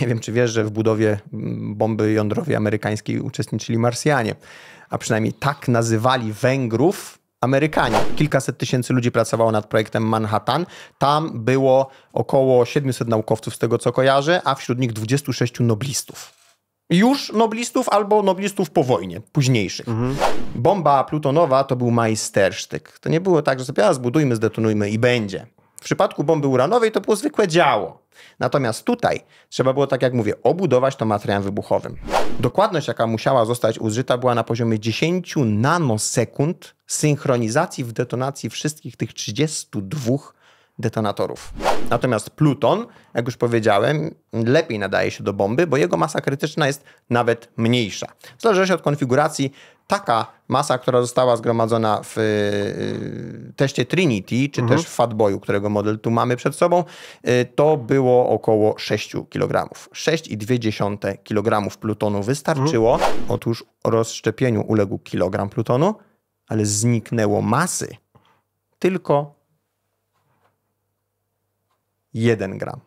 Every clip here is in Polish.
Nie wiem, czy wiesz, że w budowie bomby jądrowej amerykańskiej uczestniczyli Marsjanie, a przynajmniej tak nazywali Węgrów Amerykanie. Kilkaset tysięcy ludzi pracowało nad projektem Manhattan. Tam było około 700 naukowców, z tego co kojarzę, a wśród nich 26 noblistów. Już noblistów albo noblistów po wojnie, późniejszych. Mhm. Bomba plutonowa to był majstersztyk. To nie było tak, że sobie a, zbudujmy, zdetonujmy i będzie. W przypadku bomby uranowej to było zwykłe działo. Natomiast tutaj trzeba było, tak jak mówię, obudować to materiałem wybuchowym. Dokładność, jaka musiała zostać użyta, była na poziomie 10 nanosekund synchronizacji w detonacji wszystkich tych 32 detonatorów. Natomiast pluton, jak już powiedziałem, lepiej nadaje się do bomby, bo jego masa krytyczna jest nawet mniejsza. W zależności od konfiguracji, taka masa, która została zgromadzona w y, y teście Trinity, czy mhm. też w Fatboyu, którego model tu mamy przed sobą, y, to było około 6 kg. 6,2 kg plutonu wystarczyło. Mhm. Otóż rozszczepieniu uległ kilogram plutonu, ale zniknęło masy tylko 1 gram.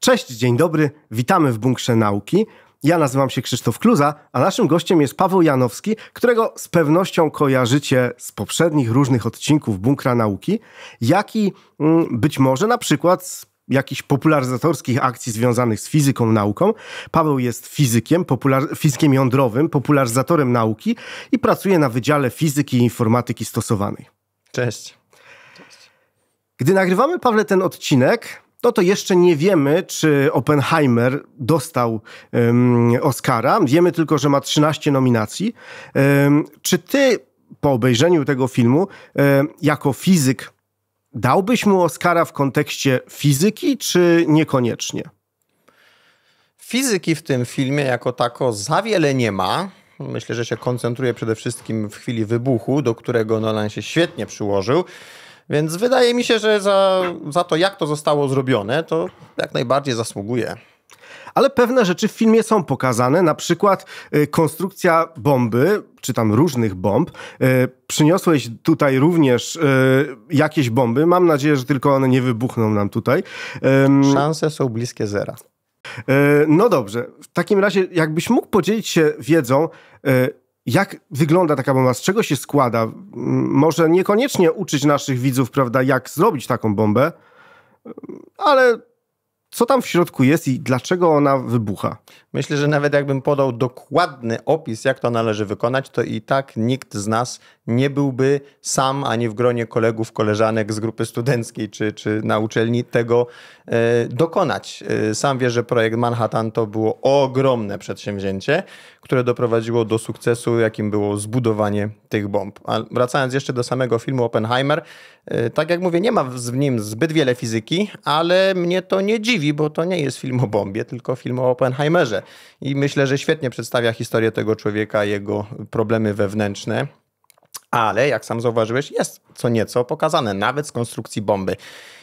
Cześć, dzień dobry, witamy w Bunkrze Nauki. Ja nazywam się Krzysztof Kluza, a naszym gościem jest Paweł Janowski, którego z pewnością kojarzycie z poprzednich różnych odcinków Bunkra Nauki, jak i mm, być może na przykład z jakichś popularyzatorskich akcji związanych z fizyką, nauką. Paweł jest fizykiem, popular, fizykiem jądrowym, popularyzatorem nauki i pracuje na Wydziale Fizyki i Informatyki Stosowanej. Cześć. Gdy nagrywamy, Pawle, ten odcinek, no to jeszcze nie wiemy, czy Oppenheimer dostał um, Oscara. Wiemy tylko, że ma 13 nominacji. Um, czy ty po obejrzeniu tego filmu, um, jako fizyk, Dałbyś mu Oscara w kontekście fizyki, czy niekoniecznie? Fizyki w tym filmie jako tako za wiele nie ma. Myślę, że się koncentruje przede wszystkim w chwili wybuchu, do którego Nolan się świetnie przyłożył. Więc wydaje mi się, że za, za to, jak to zostało zrobione, to jak najbardziej zasługuje ale pewne rzeczy w filmie są pokazane, na przykład y, konstrukcja bomby, czy tam różnych bomb. Y, przyniosłeś tutaj również y, jakieś bomby. Mam nadzieję, że tylko one nie wybuchną nam tutaj. Szanse są bliskie zera. No dobrze. W takim razie, jakbyś mógł podzielić się wiedzą, jak wygląda taka bomba, z czego się składa? Może niekoniecznie uczyć naszych widzów, prawda, jak zrobić taką bombę, ale co tam w środku jest i dlaczego ona wybucha? Myślę, że nawet jakbym podał dokładny opis, jak to należy wykonać, to i tak nikt z nas nie byłby sam ani w gronie kolegów, koleżanek z grupy studenckiej czy, czy na uczelni tego e, dokonać. E, sam wiesz, że projekt Manhattan to było ogromne przedsięwzięcie, które doprowadziło do sukcesu, jakim było zbudowanie tych bomb. A wracając jeszcze do samego filmu Oppenheimer, e, tak jak mówię, nie ma w nim zbyt wiele fizyki, ale mnie to nie dziwi, bo to nie jest film o bombie, tylko film o Oppenheimerze. I myślę, że świetnie przedstawia historię tego człowieka, jego problemy wewnętrzne. Ale, jak sam zauważyłeś, jest co nieco pokazane, nawet z konstrukcji bomby.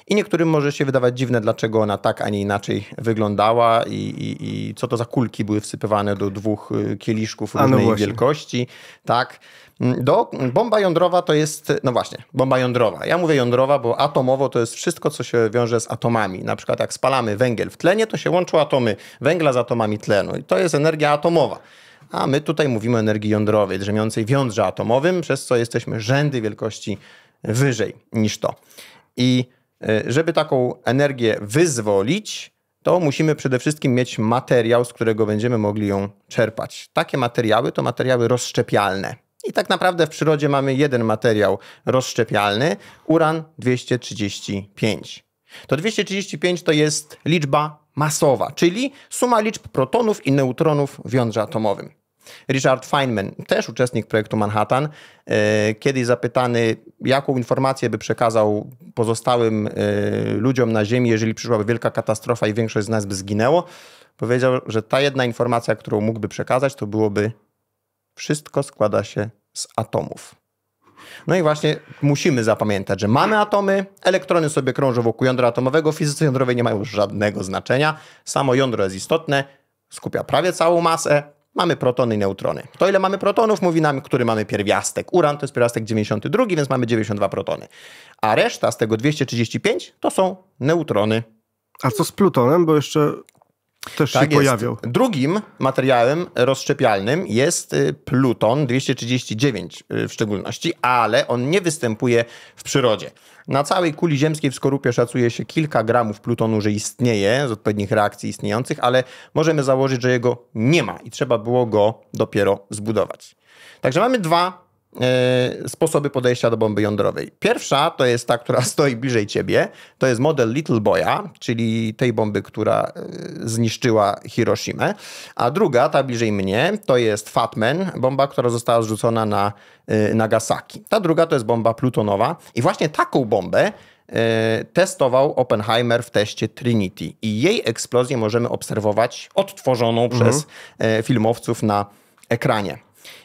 I niektórym może się wydawać dziwne, dlaczego ona tak, a nie inaczej wyglądała i, i, i co to za kulki były wsypywane do dwóch y, kieliszków no różnej no wielkości. Tak, Mm, do, bomba jądrowa to jest, no właśnie, bomba jądrowa. Ja mówię jądrowa, bo atomowo to jest wszystko, co się wiąże z atomami. Na przykład jak spalamy węgiel w tlenie, to się łączą atomy węgla z atomami tlenu i to jest energia atomowa. A my tutaj mówimy o energii jądrowej, drzemiącej w jądrze atomowym, przez co jesteśmy rzędy wielkości wyżej niż to. I e, żeby taką energię wyzwolić, to musimy przede wszystkim mieć materiał, z którego będziemy mogli ją czerpać. Takie materiały to materiały rozszczepialne. I tak naprawdę w przyrodzie mamy jeden materiał rozszczepialny, uran 235. To 235 to jest liczba masowa, czyli suma liczb protonów i neutronów w jądrze atomowym. Richard Feynman, też uczestnik projektu Manhattan, e, kiedyś zapytany, jaką informację by przekazał pozostałym e, ludziom na Ziemi, jeżeli przyszłaby wielka katastrofa i większość z nas by zginęło, powiedział, że ta jedna informacja, którą mógłby przekazać, to byłoby wszystko składa się z atomów. No i właśnie musimy zapamiętać, że mamy atomy, elektrony sobie krążą wokół jądra atomowego, Fizycy jądrowej nie mają już żadnego znaczenia. Samo jądro jest istotne, skupia prawie całą masę. Mamy protony i neutrony. To ile mamy protonów mówi nam, który mamy pierwiastek. Uran to jest pierwiastek 92, więc mamy 92 protony. A reszta z tego 235 to są neutrony. A co z plutonem, bo jeszcze też tak się jest. pojawiał. Drugim materiałem rozszczepialnym jest y, pluton 239 y, w szczególności, ale on nie występuje w przyrodzie. Na całej kuli ziemskiej w skorupie szacuje się kilka gramów plutonu, że istnieje z odpowiednich reakcji istniejących, ale możemy założyć, że jego nie ma i trzeba było go dopiero zbudować. Także mamy dwa E, sposoby podejścia do bomby jądrowej. Pierwsza to jest ta, która stoi bliżej ciebie. To jest model Little Boya, czyli tej bomby, która e, zniszczyła Hiroshima. A druga, ta bliżej mnie, to jest Fatman, bomba, która została zrzucona na e, Nagasaki. Ta druga to jest bomba plutonowa. I właśnie taką bombę testował Oppenheimer w teście Trinity. I jej eksplozję możemy obserwować odtworzoną mhm. przez filmowców na ekranie.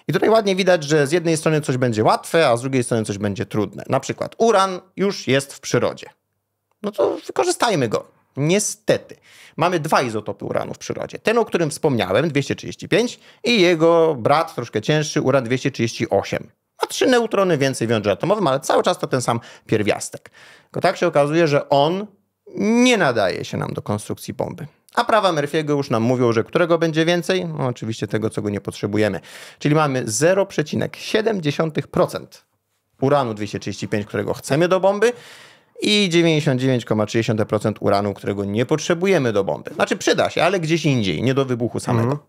I tutaj ładnie widać, że z jednej strony coś będzie łatwe, a z drugiej strony coś będzie trudne. Na przykład uran już jest w przyrodzie. No to wykorzystajmy go. Niestety, mamy dwa izotopy uranu w przyrodzie. Ten, o którym wspomniałem, 235 i jego brat, troszkę cięższy, uran 238. Ma trzy neutrony więcej w jądrze atomowym, ale cały czas to ten sam pierwiastek. Tylko tak się okazuje, że on nie nadaje się nam do konstrukcji bomby. A prawa Murphy'ego już nam mówią, że którego będzie więcej? No, oczywiście tego, co go nie potrzebujemy. Czyli mamy 0,7% uranu 235, którego chcemy do bomby i 99,3% uranu, którego nie potrzebujemy do bomby. Znaczy przyda się, ale gdzieś indziej, nie do wybuchu samego. Mhm.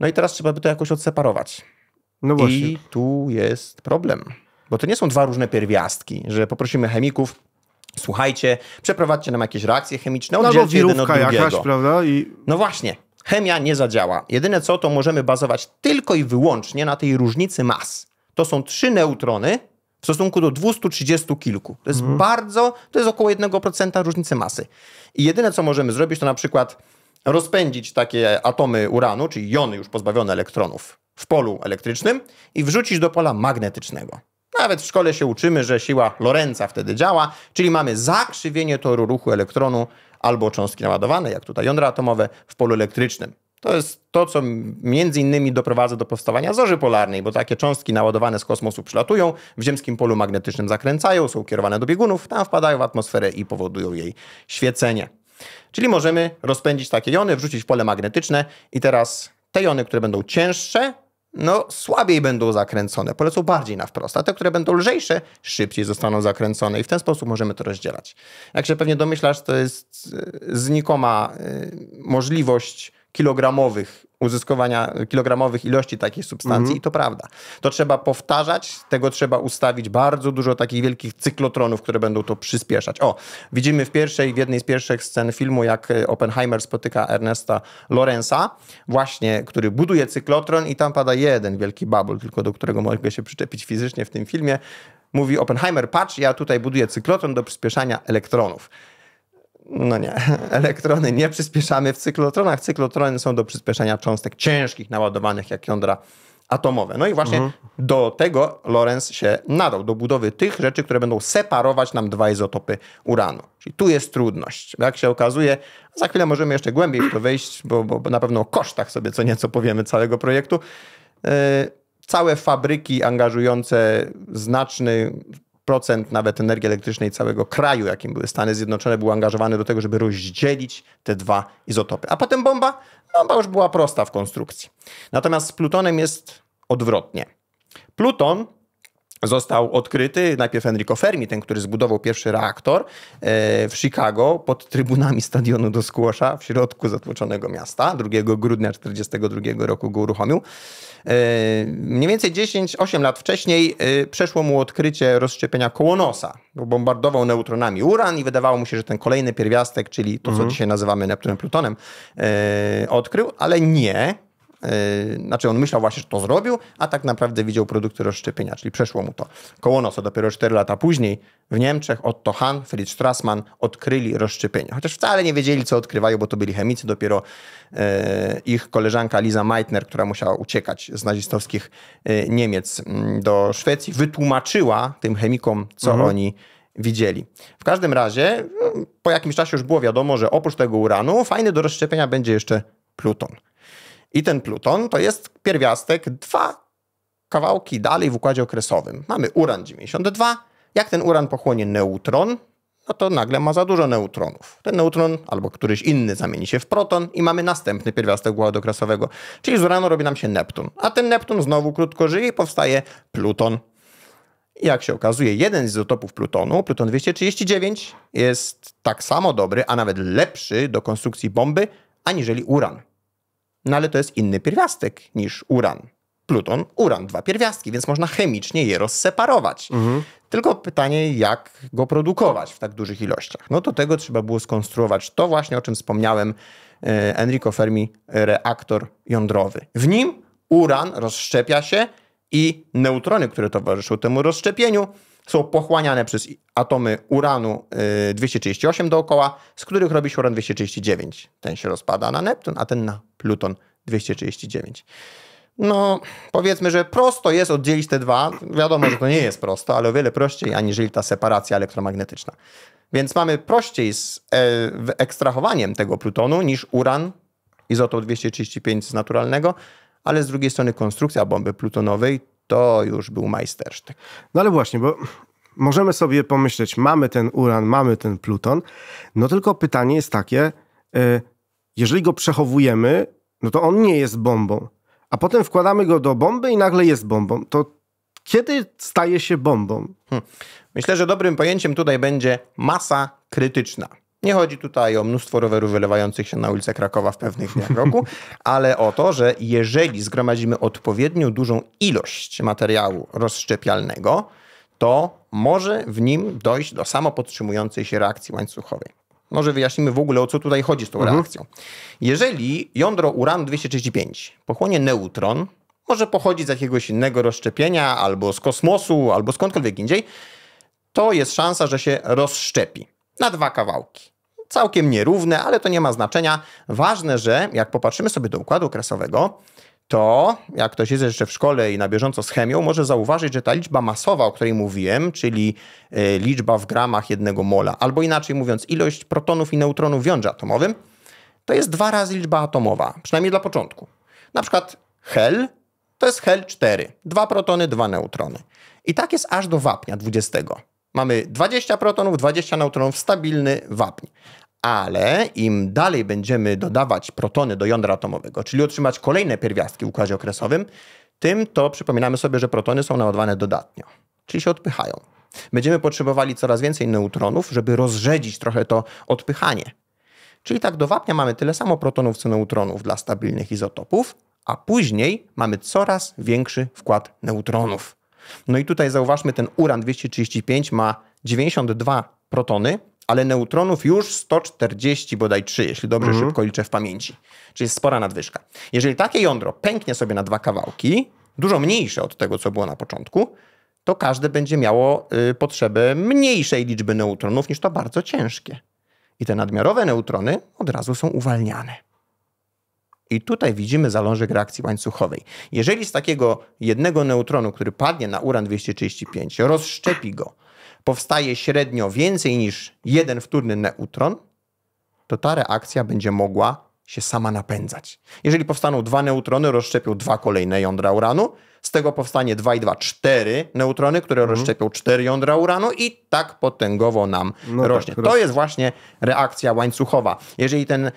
No i teraz trzeba by to jakoś odseparować. No właśnie. I tu jest problem. Bo to nie są dwa różne pierwiastki, że poprosimy chemików, słuchajcie, przeprowadźcie nam jakieś reakcje chemiczne, no, oddzielcie jeden od drugiego. Jakaś, prawda? I... No właśnie, chemia nie zadziała. Jedyne co, to możemy bazować tylko i wyłącznie na tej różnicy mas. To są trzy neutrony w stosunku do 230 kilku. To jest mhm. bardzo, to jest około 1% różnicy masy. I jedyne co możemy zrobić, to na przykład rozpędzić takie atomy uranu, czyli jony już pozbawione elektronów w polu elektrycznym i wrzucić do pola magnetycznego. Nawet w szkole się uczymy, że siła Lorenza wtedy działa, czyli mamy zakrzywienie toru ruchu elektronu albo cząstki naładowane, jak tutaj jądra atomowe, w polu elektrycznym. To jest to, co między innymi doprowadza do powstawania zorzy polarnej, bo takie cząstki naładowane z kosmosu przylatują, w ziemskim polu magnetycznym zakręcają, są kierowane do biegunów, tam wpadają w atmosferę i powodują jej świecenie. Czyli możemy rozpędzić takie jony, wrzucić w pole magnetyczne i teraz te jony, które będą cięższe, no słabiej będą zakręcone, polecą bardziej na wprost, a te, które będą lżejsze, szybciej zostaną zakręcone i w ten sposób możemy to rozdzielać. Jak się pewnie domyślasz, to jest e, znikoma e, możliwość kilogramowych uzyskowania kilogramowych ilości takiej substancji mm -hmm. i to prawda. To trzeba powtarzać, tego trzeba ustawić bardzo dużo takich wielkich cyklotronów, które będą to przyspieszać. O, widzimy w pierwszej, w jednej z pierwszych scen filmu, jak e, Oppenheimer spotyka Ernesta Lorenza, właśnie, który buduje cyklotron i tam pada jeden wielki bubble, tylko do którego mogę się przyczepić fizycznie w tym filmie. Mówi Oppenheimer, patrz, ja tutaj buduję cyklotron do przyspieszania elektronów no nie, elektrony nie przyspieszamy w cyklotronach. Cyklotrony są do przyspieszania cząstek ciężkich, naładowanych jak jądra atomowe. No i właśnie mhm. do tego Lorenz się nadał, do budowy tych rzeczy, które będą separować nam dwa izotopy uranu. Czyli tu jest trudność. Jak się okazuje, za chwilę możemy jeszcze głębiej w to wejść, bo, bo, na pewno o kosztach sobie co nieco powiemy całego projektu. Yy, całe fabryki angażujące znaczny procent nawet energii elektrycznej całego kraju, jakim były Stany Zjednoczone, był angażowany do tego, żeby rozdzielić te dwa izotopy. A potem bomba, no, bomba już była prosta w konstrukcji. Natomiast z plutonem jest odwrotnie. Pluton został odkryty najpierw Enrico Fermi, ten, który zbudował pierwszy reaktor e, w Chicago pod trybunami stadionu do squasha w środku zatłoczonego miasta. 2 grudnia 1942 roku go uruchomił. E, mniej więcej 10-8 lat wcześniej e, przeszło mu odkrycie rozszczepienia kołonosa. Bombardował neutronami uran i wydawało mu się, że ten kolejny pierwiastek, czyli to, co mhm. dzisiaj nazywamy Neptunem Plutonem, odkrył, ale nie. Yy, znaczy on myślał właśnie, że to zrobił, a tak naprawdę widział produkty rozszczepienia, czyli przeszło mu to. koło nosa dopiero 4 lata później w Niemczech Otto Hahn, Fritz Strassmann odkryli rozszczepienie. Chociaż wcale nie wiedzieli, co odkrywają, bo to byli chemicy. Dopiero e, ich koleżanka Liza Meitner, która musiała uciekać z nazistowskich e, Niemiec mm, do Szwecji, wytłumaczyła tym chemikom, co mhm. oni widzieli. W każdym razie mm, po jakimś czasie już było wiadomo, że oprócz tego uranu fajny do rozszczepienia będzie jeszcze pluton. I ten pluton to jest pierwiastek dwa kawałki dalej w układzie okresowym. Mamy uran 92. Jak ten uran pochłonie neutron, no to nagle ma za dużo neutronów. Ten neutron albo któryś inny zamieni się w proton i mamy następny pierwiastek układu okresowego. Czyli z uranu robi nam się Neptun. A ten Neptun znowu krótko żyje i powstaje Pluton. I jak się okazuje, jeden z izotopów plutonu, pluton 239, jest tak samo dobry, a nawet lepszy do konstrukcji bomby, aniżeli uran. No ale to jest inny pierwiastek niż uran. Pluton, uran, dwa pierwiastki, więc można chemicznie je rozseparować. Mhm. Tylko pytanie, jak go produkować w tak dużych ilościach. No do tego trzeba było skonstruować to właśnie, o czym wspomniałem, e, Enrico Fermi, reaktor jądrowy. W nim uran rozszczepia się i neutrony, które towarzyszą temu rozszczepieniu, są pochłaniane przez atomy uranu 238 e, dookoła, z których robi się uran 239. Ten się rozpada na Neptun, a ten na Luton 239. No, powiedzmy, że prosto jest oddzielić te dwa. Wiadomo, że to nie jest prosto, ale o wiele prościej aniżeli ta separacja elektromagnetyczna. Więc mamy prościej z e, ekstrahowaniem tego plutonu niż uran, izotop 235 z naturalnego, ale z drugiej strony konstrukcja bomby plutonowej to już był majstersztyk. No ale właśnie, bo możemy sobie pomyśleć, mamy ten uran, mamy ten pluton, no tylko pytanie jest takie, y jeżeli go przechowujemy, no to on nie jest bombą. A potem wkładamy go do bomby i nagle jest bombą. To kiedy staje się bombą? Hmm. Myślę, że dobrym pojęciem tutaj będzie masa krytyczna. Nie chodzi tutaj o mnóstwo rowerów wylewających się na ulicę Krakowa w pewnych dniach roku, ale o to, że jeżeli zgromadzimy odpowiednio dużą ilość materiału rozszczepialnego, to może w nim dojść do samopodtrzymującej się reakcji łańcuchowej. Może wyjaśnimy w ogóle, o co tutaj chodzi z tą mhm. reakcją. Jeżeli jądro uran-235 pochłonie neutron, może pochodzi z jakiegoś innego rozszczepienia, albo z kosmosu, albo skądkolwiek indziej, to jest szansa, że się rozszczepi na dwa kawałki. Całkiem nierówne, ale to nie ma znaczenia. Ważne, że jak popatrzymy sobie do układu kresowego, to jak ktoś jest jeszcze w szkole i na bieżąco z chemią, może zauważyć, że ta liczba masowa, o której mówiłem, czyli e, liczba w gramach jednego mola, albo inaczej mówiąc, ilość protonów i neutronów w jądrze atomowym, to jest dwa razy liczba atomowa, przynajmniej dla początku. Na przykład hel to jest hel 4, dwa protony, dwa neutrony. I tak jest aż do wapnia 20. Mamy 20 protonów, 20 neutronów, stabilny wapń ale im dalej będziemy dodawać protony do jądra atomowego, czyli otrzymać kolejne pierwiastki w układzie okresowym, tym to przypominamy sobie, że protony są naładowane dodatnio, czyli się odpychają. Będziemy potrzebowali coraz więcej neutronów, żeby rozrzedzić trochę to odpychanie. Czyli tak do wapnia mamy tyle samo protonów co neutronów dla stabilnych izotopów, a później mamy coraz większy wkład neutronów. No i tutaj zauważmy, ten uran 235 ma 92 protony, ale neutronów już 140 bodaj 3, jeśli dobrze mhm. szybko liczę w pamięci. Czyli jest spora nadwyżka. Jeżeli takie jądro pęknie sobie na dwa kawałki, dużo mniejsze od tego, co było na początku, to każde będzie miało y, potrzebę mniejszej liczby neutronów niż to bardzo ciężkie. I te nadmiarowe neutrony od razu są uwalniane. I tutaj widzimy zalążek reakcji łańcuchowej. Jeżeli z takiego jednego neutronu, który padnie na uran 235, rozszczepi go, powstaje średnio więcej niż jeden wtórny neutron, to ta reakcja będzie mogła się sama napędzać. Jeżeli powstaną dwa neutrony, rozszczepią dwa kolejne jądra uranu, z tego powstanie 2 i 2, 4 neutrony, które mhm. rozszczepią 4 jądra uranu i tak potęgowo nam no tak, rośnie. Tak, to jest właśnie reakcja łańcuchowa. Jeżeli ten y,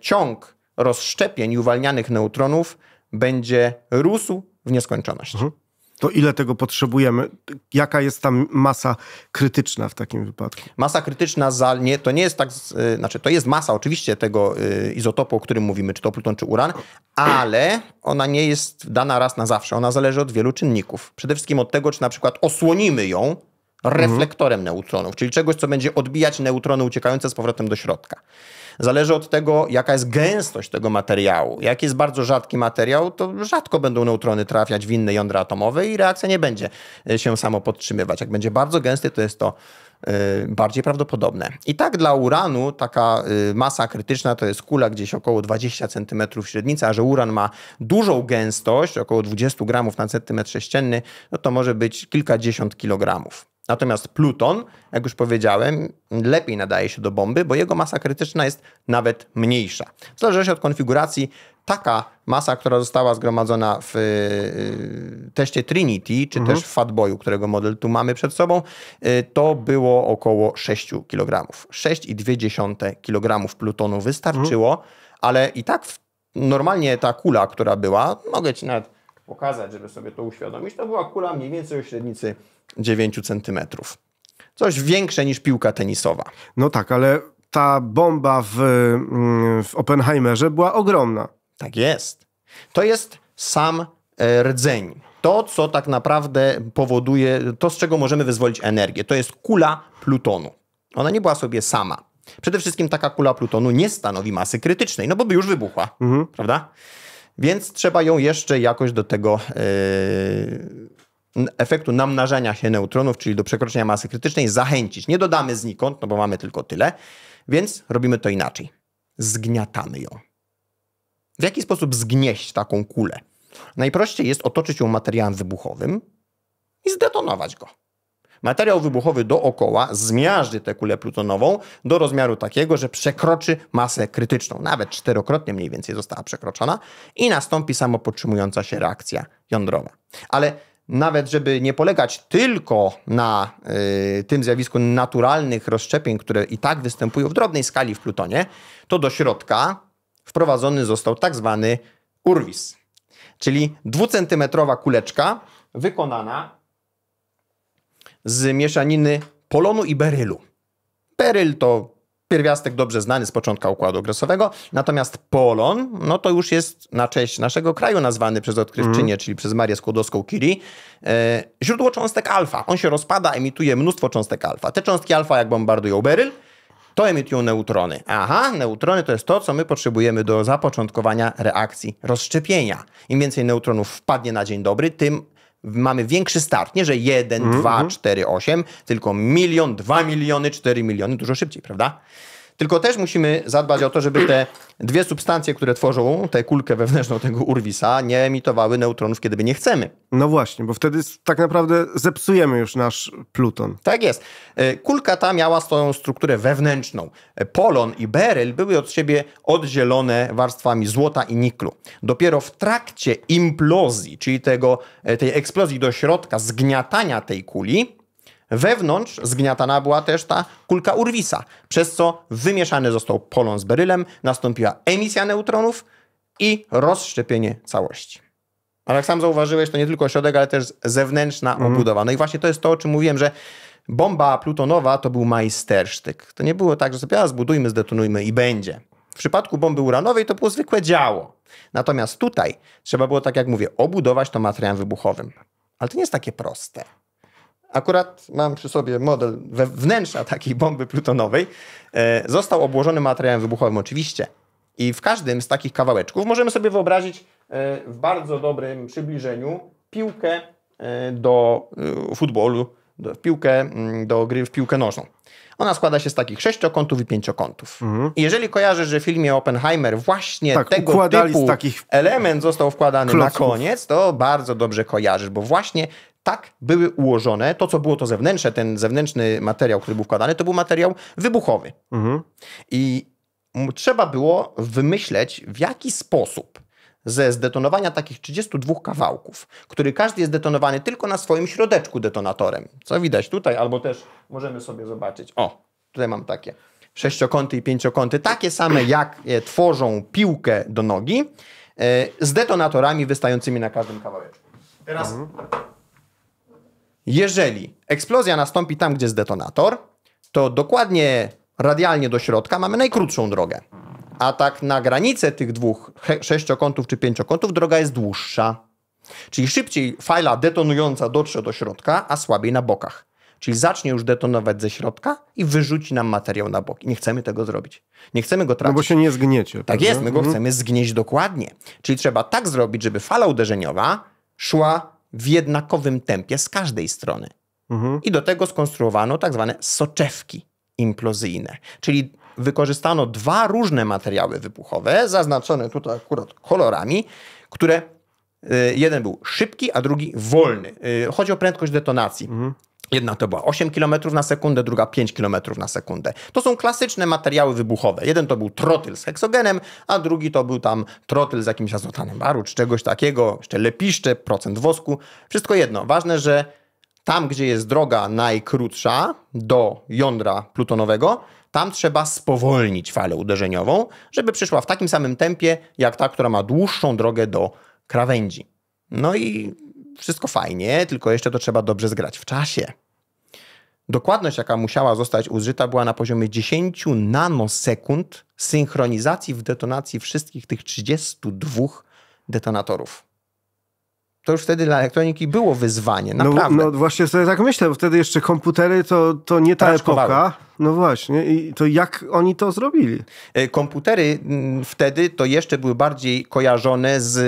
ciąg rozszczepień i uwalnianych neutronów będzie rósł w nieskończoność. Mhm to ile tego potrzebujemy? Jaka jest tam masa krytyczna w takim wypadku? Masa krytyczna za, nie, to nie jest tak, y, znaczy to jest masa oczywiście tego y, izotopu, o którym mówimy, czy to pluton, czy uran, ale ona nie jest dana raz na zawsze. Ona zależy od wielu czynników. Przede wszystkim od tego, czy na przykład osłonimy ją reflektorem mhm. neutronów, czyli czegoś, co będzie odbijać neutrony uciekające z powrotem do środka. Zależy od tego, jaka jest gęstość tego materiału. Jak jest bardzo rzadki materiał, to rzadko będą neutrony trafiać w inne jądra atomowe i reakcja nie będzie e, się samo podtrzymywać. Jak będzie bardzo gęsty, to jest to e, bardziej prawdopodobne. I tak dla uranu taka e, masa krytyczna to jest kula gdzieś około 20 cm średnica, a że uran ma dużą gęstość, około 20 gramów na centymetr sześcienny, no to może być kilkadziesiąt kilogramów. Natomiast pluton, jak już powiedziałem, lepiej nadaje się do bomby, bo jego masa krytyczna jest nawet mniejsza. W zależności od konfiguracji, taka masa, która została zgromadzona w y, y teście Trinity, czy mhm. też w Fatboyu, którego model tu mamy przed sobą, y, to było około 6 kg. 6,2 kg plutonu wystarczyło, mhm. ale i tak normalnie ta kula, która była, mogę ci nawet pokazać, żeby sobie to uświadomić, to była kula mniej więcej o średnicy 9 cm. Coś większe niż piłka tenisowa. No tak, ale ta bomba w, mm, w Oppenheimerze była ogromna. Tak jest. To jest sam e, rdzeń. To, co tak naprawdę powoduje, to z czego możemy wyzwolić energię, to jest kula plutonu. Ona nie była sobie sama. Przede wszystkim taka kula plutonu nie stanowi masy krytycznej, no bo by już wybuchła, mhm. prawda? więc trzeba ją jeszcze jakoś do tego yy, efektu namnażania się neutronów, czyli do przekroczenia masy krytycznej, zachęcić. Nie dodamy znikąd, no bo mamy tylko tyle, więc robimy to inaczej. Zgniatamy ją. W jaki sposób zgnieść taką kulę? Najprościej jest otoczyć ją materiałem wybuchowym i zdetonować go. Materiał wybuchowy dookoła zmiażdży tę kulę plutonową do rozmiaru takiego, że przekroczy masę krytyczną, nawet czterokrotnie mniej więcej została przekroczona i nastąpi samopotrzymująca się reakcja jądrowa. Ale nawet żeby nie polegać tylko na y, tym zjawisku naturalnych rozszczepień, które i tak występują w drobnej skali w plutonie, to do środka wprowadzony został tak zwany urwis, czyli dwucentymetrowa kuleczka wykonana z mieszaniny polonu i berylu. Beryl to pierwiastek dobrze znany z początku układu okresowego, natomiast polon, no to już jest na cześć naszego kraju nazwany przez odkrywczynię, mm. czyli przez Marię Skłodowską-Curie, e, źródło cząstek alfa. On się rozpada, emituje mnóstwo cząstek alfa. Te cząstki alfa, jak bombardują beryl, to emitują neutrony. Aha, neutrony to jest to, co my potrzebujemy do zapoczątkowania reakcji rozszczepienia. Im więcej neutronów wpadnie na dzień dobry, tym mamy większy start, nie że 1, 2, 4, 8, tylko milion, 2 miliony, 4 miliony, dużo szybciej, prawda? Tylko też musimy zadbać o to, żeby te dwie substancje, które tworzą tę kulkę wewnętrzną tego urwisa, nie emitowały neutronów, kiedyby nie chcemy. No właśnie, bo wtedy tak naprawdę zepsujemy już nasz pluton. Tak jest. E, kulka ta miała swoją strukturę wewnętrzną. E, polon i beryl były od siebie oddzielone warstwami złota i niklu. Dopiero w trakcie implozji, czyli tego, e, tej eksplozji do środka, zgniatania tej kuli, Wewnątrz zgniatana była też ta kulka Urwisa, przez co wymieszany został polon z berylem, nastąpiła emisja neutronów i rozszczepienie całości. Ale jak sam zauważyłeś, to nie tylko środek, ale też zewnętrzna mhm. obudowa. No i właśnie to jest to, o czym mówiłem, że bomba plutonowa to był majstersztyk. To nie było tak, że sobie a, zbudujmy, zdetonujmy i będzie. W przypadku bomby uranowej to było zwykłe działo. Natomiast tutaj trzeba było, tak jak mówię, obudować to materiałem wybuchowym. Ale to nie jest takie proste. Akurat mam przy sobie model wnętrza takiej bomby plutonowej. E, został obłożony materiałem wybuchowym oczywiście. I w każdym z takich kawałeczków możemy sobie wyobrazić e, w bardzo dobrym przybliżeniu piłkę e, do futbolu, do, piłkę mm, do gry w piłkę nożną. Ona składa się z takich sześciokątów i pięciokątów. Mhm. I jeżeli kojarzysz, że w filmie Oppenheimer właśnie tak, tego typu element został wkładany klocków. na koniec, to bardzo dobrze kojarzysz, bo właśnie tak były ułożone, to co było to zewnętrzne, ten zewnętrzny materiał, który był wkładany, to był materiał wybuchowy. Mhm. I trzeba było wymyśleć, w jaki sposób ze zdetonowania takich 32 kawałków, który każdy jest detonowany tylko na swoim środeczku detonatorem, co widać tutaj, albo też możemy sobie zobaczyć. O, tutaj mam takie sześciokąty i pięciokąty, takie same jak e, tworzą piłkę do nogi, e, z detonatorami wystającymi na każdym kawałeczku. Teraz mhm. Jeżeli eksplozja nastąpi tam, gdzie jest detonator, to dokładnie radialnie do środka mamy najkrótszą drogę. A tak na granicę tych dwóch sześciokątów czy pięciokątów droga jest dłuższa. Czyli szybciej fala detonująca dotrze do środka, a słabiej na bokach. Czyli zacznie już detonować ze środka i wyrzuci nam materiał na bok. Nie chcemy tego zrobić. Nie chcemy go tracić. No bo się nie zgniecie. Tak prawda? jest, my go mhm. chcemy zgnieść dokładnie. Czyli trzeba tak zrobić, żeby fala uderzeniowa szła w jednakowym tempie z każdej strony. Mhm. I do tego skonstruowano tak zwane soczewki implozyjne, czyli wykorzystano dwa różne materiały wybuchowe, zaznaczone tutaj akurat kolorami, które y, jeden był szybki, a drugi wolny. Y, chodzi o prędkość detonacji. Mhm. Jedna to była 8 km na sekundę, druga 5 km na sekundę. To są klasyczne materiały wybuchowe. Jeden to był trotyl z heksogenem, a drugi to był tam trotyl z jakimś azotanem baru czy czegoś takiego, jeszcze lepiszcze, procent wosku. Wszystko jedno. Ważne, że tam, gdzie jest droga najkrótsza do jądra plutonowego, tam trzeba spowolnić falę uderzeniową, żeby przyszła w takim samym tempie, jak ta, która ma dłuższą drogę do krawędzi. No i wszystko fajnie, tylko jeszcze to trzeba dobrze zgrać w czasie. Dokładność, jaka musiała zostać użyta, była na poziomie 10 nanosekund synchronizacji w detonacji wszystkich tych 32 detonatorów. To już wtedy dla elektroniki było wyzwanie, no, naprawdę. No, no właśnie sobie tak myślę, bo wtedy jeszcze komputery to, to nie ta epoka. No właśnie, i to jak oni to zrobili? E, komputery wtedy to jeszcze były bardziej kojarzone z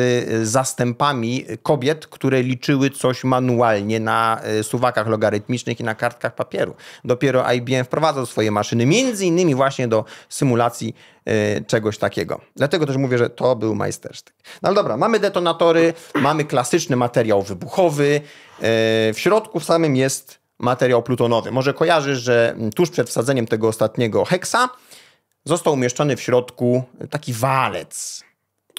e, zastępami kobiet, które liczyły coś manualnie na e, suwakach logarytmicznych i na kartkach papieru. Dopiero IBM wprowadzał swoje maszyny, między innymi właśnie do symulacji czegoś takiego. Dlatego też mówię, że to był majstersztyk. No ale dobra, mamy detonatory, mamy klasyczny materiał wybuchowy. W środku samym jest materiał plutonowy. Może kojarzysz, że tuż przed wsadzeniem tego ostatniego heksa został umieszczony w środku taki walec.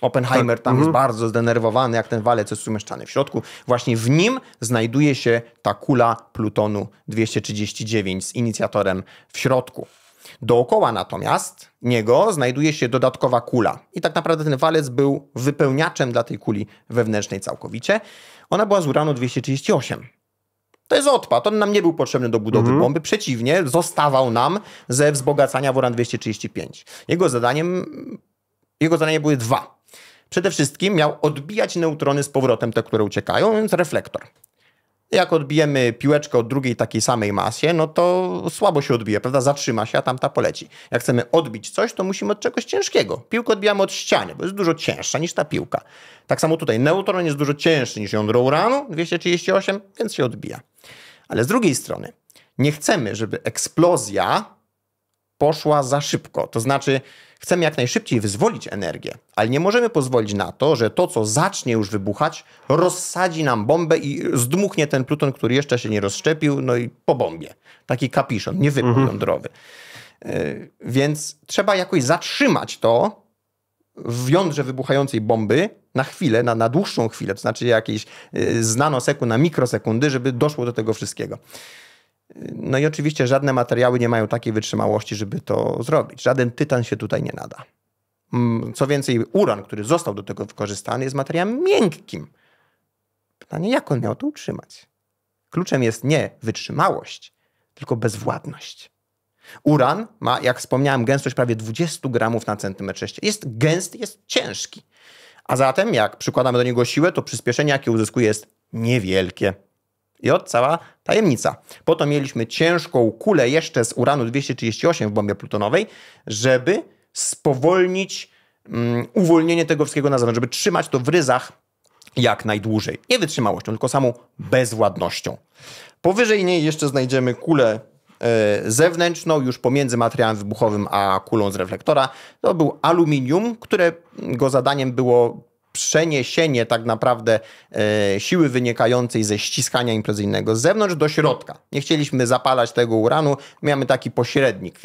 Oppenheimer tak. tam mhm. jest bardzo zdenerwowany, jak ten walec jest umieszczany w środku. Właśnie w nim znajduje się ta kula plutonu 239 z inicjatorem w środku. Dookoła natomiast niego znajduje się dodatkowa kula. I tak naprawdę ten walec był wypełniaczem dla tej kuli wewnętrznej całkowicie. Ona była z uranu 238. To jest odpad. On nam nie był potrzebny do budowy mhm. bomby. Przeciwnie, zostawał nam ze wzbogacania Woran 235. Jego zadaniem, jego zadanie były dwa. Przede wszystkim miał odbijać neutrony z powrotem, te, które uciekają, więc reflektor. Jak odbijemy piłeczkę od drugiej takiej samej masie, no to słabo się odbije, prawda? Zatrzyma się, a tamta poleci. Jak chcemy odbić coś, to musimy od czegoś ciężkiego. Piłkę odbijamy od ściany, bo jest dużo cięższa niż ta piłka. Tak samo tutaj neutron jest dużo cięższy niż jądro uranu, 238, więc się odbija. Ale z drugiej strony, nie chcemy, żeby eksplozja poszła za szybko. To znaczy, Chcemy jak najszybciej wyzwolić energię, ale nie możemy pozwolić na to, że to, co zacznie już wybuchać, rozsadzi nam bombę i zdmuchnie ten pluton, który jeszcze się nie rozszczepił, no i po bombie. Taki kapiszon, nie wybuch mhm. jądrowy. Y, więc trzeba jakoś zatrzymać to w jądrze wybuchającej bomby na chwilę, na, na dłuższą chwilę, to znaczy jakieś y, z sekund na mikrosekundy, żeby doszło do tego wszystkiego. No i oczywiście żadne materiały nie mają takiej wytrzymałości, żeby to zrobić. Żaden tytan się tutaj nie nada. Mm, co więcej, uran, który został do tego wykorzystany, jest materiałem miękkim. Pytanie, jak on miał to utrzymać? Kluczem jest nie wytrzymałość, tylko bezwładność. Uran ma, jak wspomniałem, gęstość prawie 20 gramów na centymetr sześcienny. Jest gęsty, jest ciężki. A zatem, jak przykładamy do niego siłę, to przyspieszenie, jakie uzyskuje, jest niewielkie. I od cała tajemnica. Po to mieliśmy ciężką kulę jeszcze z uranu 238 w bombie plutonowej, żeby spowolnić mm, uwolnienie tego wszystkiego na zewnątrz, żeby trzymać to w ryzach jak najdłużej. Nie wytrzymałością, tylko samą bezwładnością. Powyżej niej jeszcze znajdziemy kulę e, zewnętrzną, już pomiędzy materiałem wybuchowym a kulą z reflektora. To był aluminium, którego mm, zadaniem było przeniesienie tak naprawdę e, siły wynikającej ze ściskania imprezyjnego z zewnątrz do środka. Nie chcieliśmy zapalać tego uranu, mamy taki pośrednik,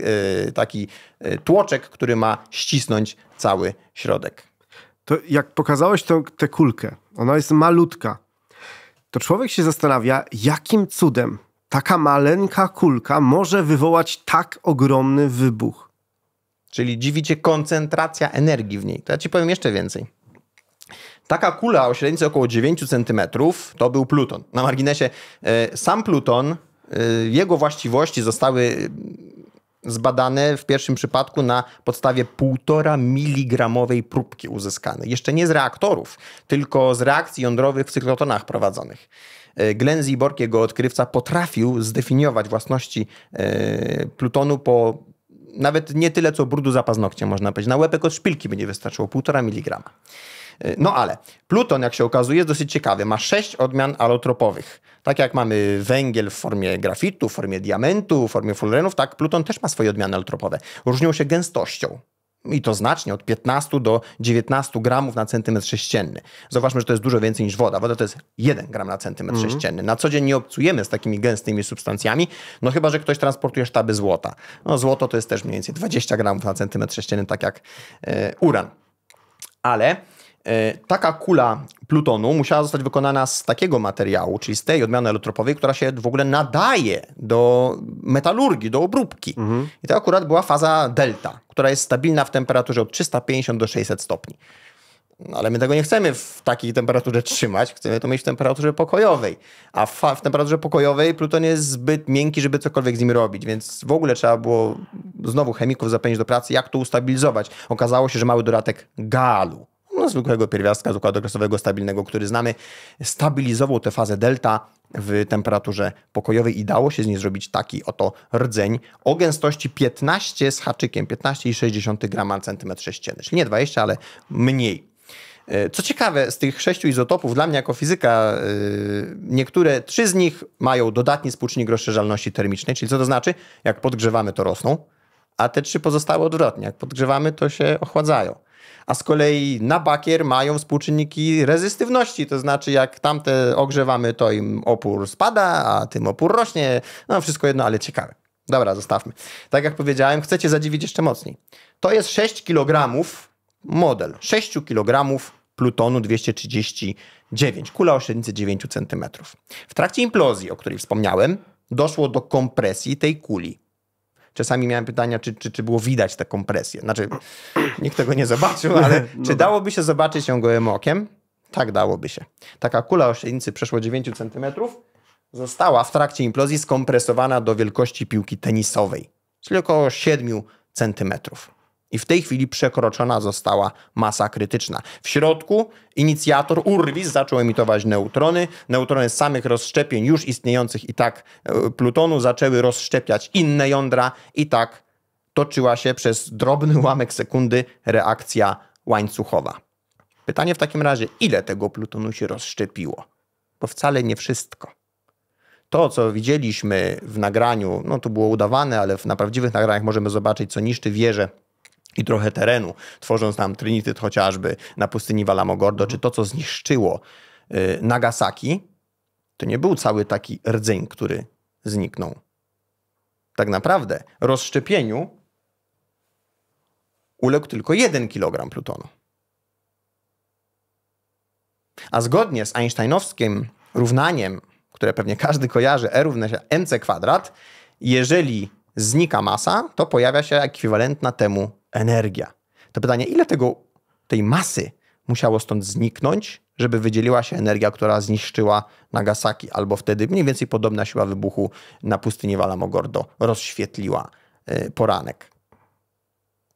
e, taki e, tłoczek, który ma ścisnąć cały środek. To jak pokazałeś to, tę kulkę, ona jest malutka, to człowiek się zastanawia, jakim cudem taka maleńka kulka może wywołać tak ogromny wybuch. Czyli dziwicie koncentracja energii w niej. To ja ci powiem jeszcze więcej Taka kula o średnicy około 9 cm to był Pluton. Na marginesie e, sam Pluton, e, jego właściwości zostały e, zbadane w pierwszym przypadku na podstawie 1,5 miligramowej próbki uzyskanej. Jeszcze nie z reaktorów, tylko z reakcji jądrowych w cyklotonach prowadzonych. Glenn Seaborg, jego odkrywca, potrafił zdefiniować własności plutonu po nawet nie tyle co brudu za paznokcie, można powiedzieć. Na łebek od szpilki by nie wystarczyło 1,5 miligrama. E, no ale Pluton, jak się okazuje, jest dosyć ciekawy. Ma sześć odmian alotropowych. Tak jak mamy węgiel w formie grafitu, w formie diamentu, w formie fulrenów, tak Pluton też ma swoje odmiany alotropowe. Różnią się gęstością i to znacznie, od 15 do 19 gramów na centymetr sześcienny. Zauważmy, że to jest dużo więcej niż woda. Woda to jest 1 gram na centymetr mm -hmm. sześcienny. Na co dzień nie obcujemy z takimi gęstymi substancjami, no chyba, że ktoś transportuje sztaby złota. No złoto to jest też mniej więcej 20 gramów na centymetr sześcienny, tak jak e, uran. Ale E, taka kula plutonu musiała zostać wykonana z takiego materiału, czyli z tej odmiany elektropowej, która się w ogóle nadaje do metalurgii, do obróbki. Mhm. I to akurat była faza delta, która jest stabilna w temperaturze od 350 do 600 stopni. No, ale my tego nie chcemy w takiej temperaturze trzymać, chcemy to mieć w temperaturze pokojowej. A w, w, temperaturze pokojowej pluton jest zbyt miękki, żeby cokolwiek z nim robić, więc w ogóle trzeba było znowu chemików zapędzić do pracy, jak to ustabilizować. Okazało się, że mały dodatek galu no, zwykłego pierwiastka z układu okresowego stabilnego, który znamy, stabilizował tę fazę delta w temperaturze pokojowej i dało się z niej zrobić taki oto rdzeń o gęstości 15 z haczykiem, 15,6 g na cm sześcienny, czyli nie 20, ale mniej. E, co ciekawe, z tych sześciu izotopów, dla mnie jako fizyka, e, niektóre, trzy z nich mają dodatni współczynnik rozszerzalności termicznej, czyli co to znaczy? Jak podgrzewamy, to rosną, a te trzy pozostałe odwrotnie. Jak podgrzewamy, to się ochładzają a z kolei na bakier mają współczynniki rezystywności, to znaczy jak tamte ogrzewamy, to im opór spada, a tym opór rośnie. No wszystko jedno, ale ciekawe. Dobra, zostawmy. Tak jak powiedziałem, chcecie zadziwić jeszcze mocniej. To jest 6 kg model. 6 kg plutonu 239, kula o średnicy 9 cm. W trakcie implozji, o której wspomniałem, doszło do kompresji tej kuli czasami miałem pytania, czy, czy, czy było widać tę kompresję. Znaczy, nikt tego nie zobaczył, ale no czy tak. dałoby się zobaczyć ją gołym okiem? Tak, dałoby się. Taka kula o średnicy przeszło 9 cm została w trakcie implozji skompresowana do wielkości piłki tenisowej, czyli około 7 centymetrów. I w tej chwili przekroczona została masa krytyczna. W środku inicjator Urwis zaczął emitować neutrony. Neutrony z samych rozszczepień już istniejących i tak e, plutonu zaczęły rozszczepiać inne jądra i tak toczyła się przez drobny ułamek sekundy reakcja łańcuchowa. Pytanie w takim razie, ile tego plutonu się rozszczepiło? Bo wcale nie wszystko. To, co widzieliśmy w nagraniu, no to było udawane, ale na prawdziwych nagraniach możemy zobaczyć, co niszczy wieże i trochę terenu, tworząc nam Trinity chociażby na pustyni Valamogordo, czy to, co zniszczyło y, Nagasaki, to nie był cały taki rdzeń, który zniknął. Tak naprawdę rozszczepieniu uległ tylko jeden kilogram plutonu. A zgodnie z einsteinowskim równaniem, które pewnie każdy kojarzy, E równa się mc kwadrat, jeżeli znika masa, to pojawia się ekwiwalentna temu energia. To pytanie, ile tego, tej masy musiało stąd zniknąć, żeby wydzieliła się energia, która zniszczyła Nagasaki, albo wtedy mniej więcej podobna siła wybuchu na pustyni Walamogordo rozświetliła e, poranek.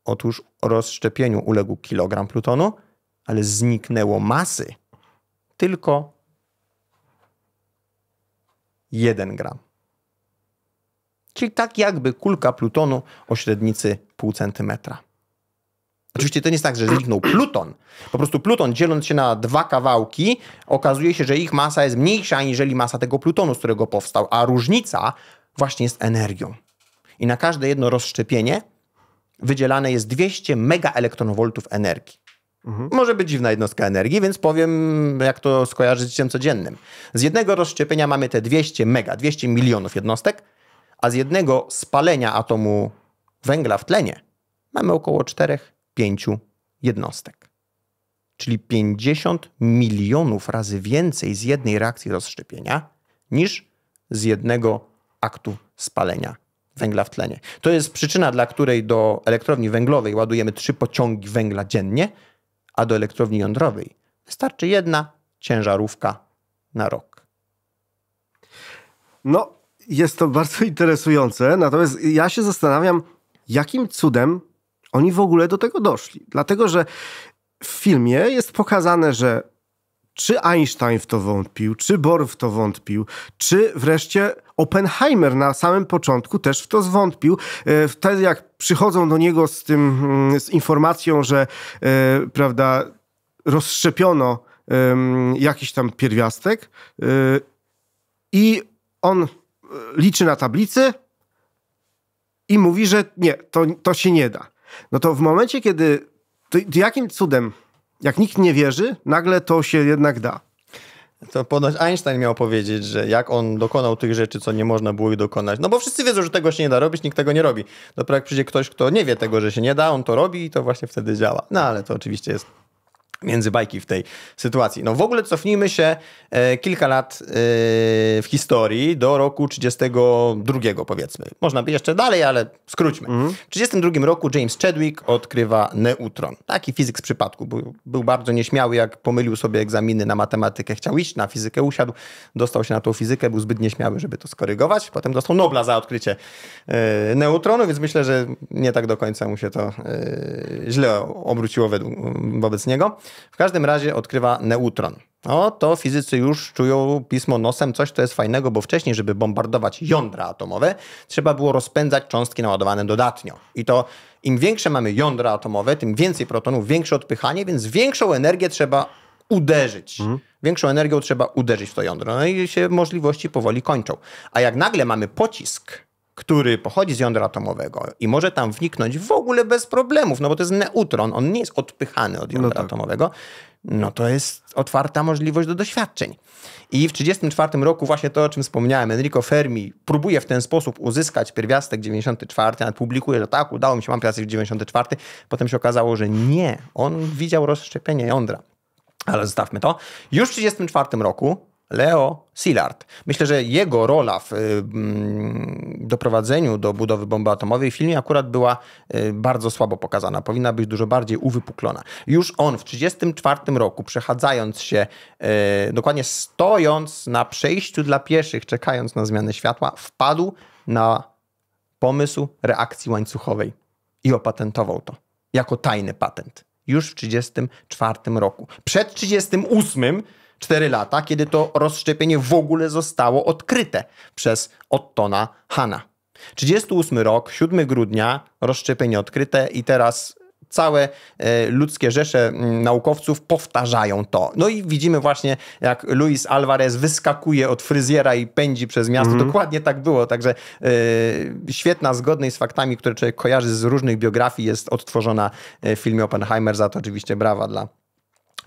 Otóż rozszczepieniu uległ kilogram plutonu, ale zniknęło masy tylko 1 gram. Czyli tak jakby kulka Plutonu o średnicy pół centymetra. Oczywiście to nie jest tak, że zniknął Pluton. Po prostu Pluton, dzieląc się na dwa kawałki, okazuje się, że ich masa jest mniejsza aniżeli masa tego Plutonu, z którego powstał, a różnica właśnie jest energią. I na każde jedno rozszczepienie wydzielane jest 200 megaelektronowoltów energii. Mhm. Może być dziwna jednostka energii, więc powiem, jak to skojarzyć z życiem codziennym. Z jednego rozszczepienia mamy te 200 mega, 200 milionów jednostek, a z jednego spalenia atomu węgla w tlenie mamy około 4-5 jednostek. Czyli 50 milionów razy więcej z jednej reakcji rozszczepienia niż z jednego aktu spalenia węgla w tlenie. To jest przyczyna, dla której do elektrowni węglowej ładujemy trzy pociągi węgla dziennie, a do elektrowni jądrowej wystarczy jedna ciężarówka na rok. No, jest to bardzo interesujące, natomiast ja się zastanawiam, jakim cudem oni w ogóle do tego doszli. Dlatego, że w filmie jest pokazane, że czy Einstein w to wątpił, czy Bohr w to wątpił, czy wreszcie Oppenheimer na samym początku też w to zwątpił. E, wtedy jak przychodzą do niego z tym, mm, z informacją, że e, prawda, rozszczepiono jakiś tam pierwiastek e, i on liczy na tablicy i mówi, że nie, to, to się nie da. No to w momencie, kiedy. To, to jakim cudem, jak nikt nie wierzy, nagle to się jednak da. To ponoć Einstein miał powiedzieć, że jak on dokonał tych rzeczy, co nie można było ich dokonać. No bo wszyscy wiedzą, że tego się nie da robić, nikt tego nie robi. Dopiero jak przyjdzie ktoś, kto nie wie tego, że się nie da, on to robi i to właśnie wtedy działa. No ale to oczywiście jest między bajki w tej sytuacji. No w ogóle cofnijmy się e, kilka lat e, w historii do roku 32 powiedzmy. Można by jeszcze dalej, ale skróćmy. Mm. W 32 roku James Chadwick odkrywa neutron. Taki fizyk z przypadku. Był, był bardzo nieśmiały, jak pomylił sobie egzaminy na matematykę. Chciał iść na fizykę, usiadł, dostał się na tą fizykę, był zbyt nieśmiały, żeby to skorygować. Potem dostał Nobla za odkrycie e, neutronu, więc myślę, że nie tak do końca mu się to e, źle obróciło według, wobec niego. W każdym razie odkrywa neutron. O, to fizycy już czują pismo nosem coś, co jest fajnego, bo wcześniej, żeby bombardować jądra atomowe, trzeba było rozpędzać cząstki naładowane dodatnio. I to im większe mamy jądra atomowe, tym więcej protonów, większe odpychanie, więc większą energię trzeba uderzyć. Mhm. Większą energią trzeba uderzyć w to jądro. No i się możliwości powoli kończą. A jak nagle mamy pocisk, który pochodzi z jądra atomowego i może tam wniknąć w ogóle bez problemów, no bo to jest neutron, on nie jest odpychany od jądra no tak. atomowego, no to jest otwarta możliwość do doświadczeń. I w 1934 roku właśnie to, o czym wspomniałem, Enrico Fermi próbuje w ten sposób uzyskać pierwiastek 94, nawet publikuje, że tak, udało mi się, mam pierwiastek 94, potem się okazało, że nie, on widział rozszczepienie jądra. Ale zostawmy to. Już w 1934 roku Leo Szilard. Myślę, że jego rola w y, mm, doprowadzeniu do budowy bomby atomowej w filmie akurat była y, bardzo słabo pokazana. Powinna być dużo bardziej uwypuklona. Już on w 1934 roku, przechadzając się, y, dokładnie stojąc na przejściu dla pieszych, czekając na zmianę światła, wpadł na pomysł reakcji łańcuchowej i opatentował to jako tajny patent. Już w 1934 roku. Przed 1938 4 lata, kiedy to rozszczepienie w ogóle zostało odkryte przez Ottona Hanna. 38 rok, 7 grudnia, rozszczepienie odkryte i teraz całe e, ludzkie rzesze naukowców powtarzają to. No i widzimy właśnie, jak Luis Alvarez wyskakuje od fryzjera i pędzi przez miasto. Mhm. Dokładnie tak było, także y, świetna, zgodna z faktami, które człowiek kojarzy z różnych biografii, jest odtworzona e, w filmie Oppenheimer. Za to oczywiście brawa dla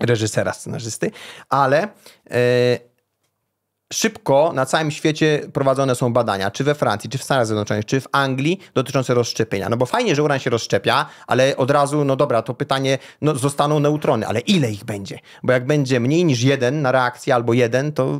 reżysera, scenarzysty, ale e, szybko na całym świecie prowadzone są badania, czy we Francji, czy w Stanach Zjednoczonych, czy w Anglii dotyczące rozszczepienia. No bo fajnie, że uran się rozszczepia, ale od razu, no dobra, to pytanie, no zostaną neutrony, ale ile ich będzie? Bo jak będzie mniej niż jeden na reakcję albo jeden, to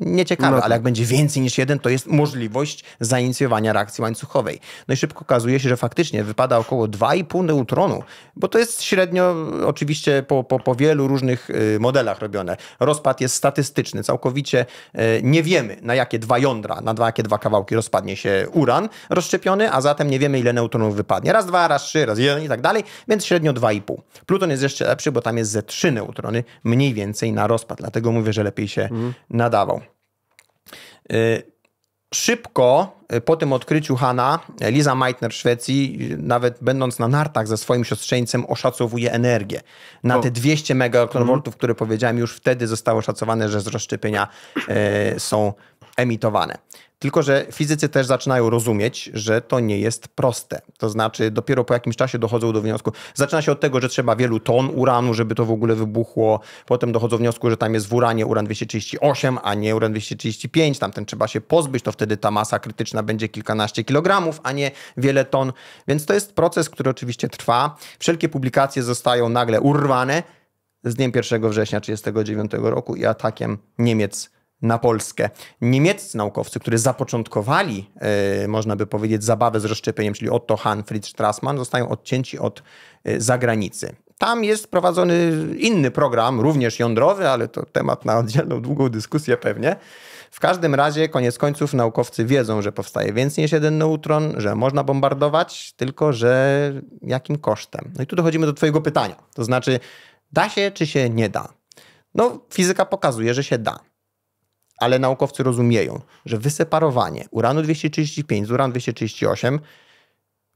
nieciekawe, no. ale tak. jak będzie więcej niż jeden, to jest możliwość zainicjowania reakcji łańcuchowej. No i szybko okazuje się, że faktycznie wypada około 2,5 neutronu, bo to jest średnio oczywiście po, po, po wielu różnych y, modelach robione. Rozpad jest statystyczny, całkowicie y, nie wiemy na jakie dwa jądra, na dwa, jakie dwa kawałki rozpadnie się uran rozszczepiony, a zatem nie wiemy ile neutronów wypadnie. Raz, dwa, raz trzy, raz jeden i tak dalej, więc średnio 2,5. Pluton jest jeszcze lepszy, bo tam jest ze trzy neutrony mniej więcej na rozpad, dlatego mówię, że lepiej się mhm. nadawał. Y, szybko y, po tym odkryciu Hanna, Liza Meitner w Szwecji, y, nawet będąc na nartach ze swoim siostrzeńcem, oszacowuje energię. Na te 200 MeV, mhm. które powiedziałem, już wtedy zostało szacowane, że z rozszczepienia są emitowane. Tylko, że fizycy też zaczynają rozumieć, że to nie jest proste. To znaczy, dopiero po jakimś czasie dochodzą do wniosku. Zaczyna się od tego, że trzeba wielu ton uranu, żeby to w ogóle wybuchło. Potem dochodzą do wniosku, że tam jest w uranie uran 238, a nie uran 235. Tamten trzeba się pozbyć, to wtedy ta masa krytyczna będzie kilkanaście kilogramów, a nie wiele ton. Więc to jest proces, który oczywiście trwa. Wszelkie publikacje zostają nagle urwane z dniem 1 września 1939 roku i atakiem Niemiec na Polskę. Niemieccy naukowcy, którzy zapoczątkowali, e, można by powiedzieć, zabawę z rozszczepieniem, czyli Otto Hahn, Fritz Strassmann, zostają odcięci od e, zagranicy. Tam jest prowadzony inny program, również jądrowy, ale to temat na oddzielną, długą dyskusję pewnie. W każdym razie, koniec końców, naukowcy wiedzą, że powstaje więcej niż jeden neutron, że można bombardować, tylko że jakim kosztem? No i tu dochodzimy do Twojego pytania. To znaczy, da się czy się nie da? No, fizyka pokazuje, że się da ale naukowcy rozumieją, że wyseparowanie uranu 235 z uranu 238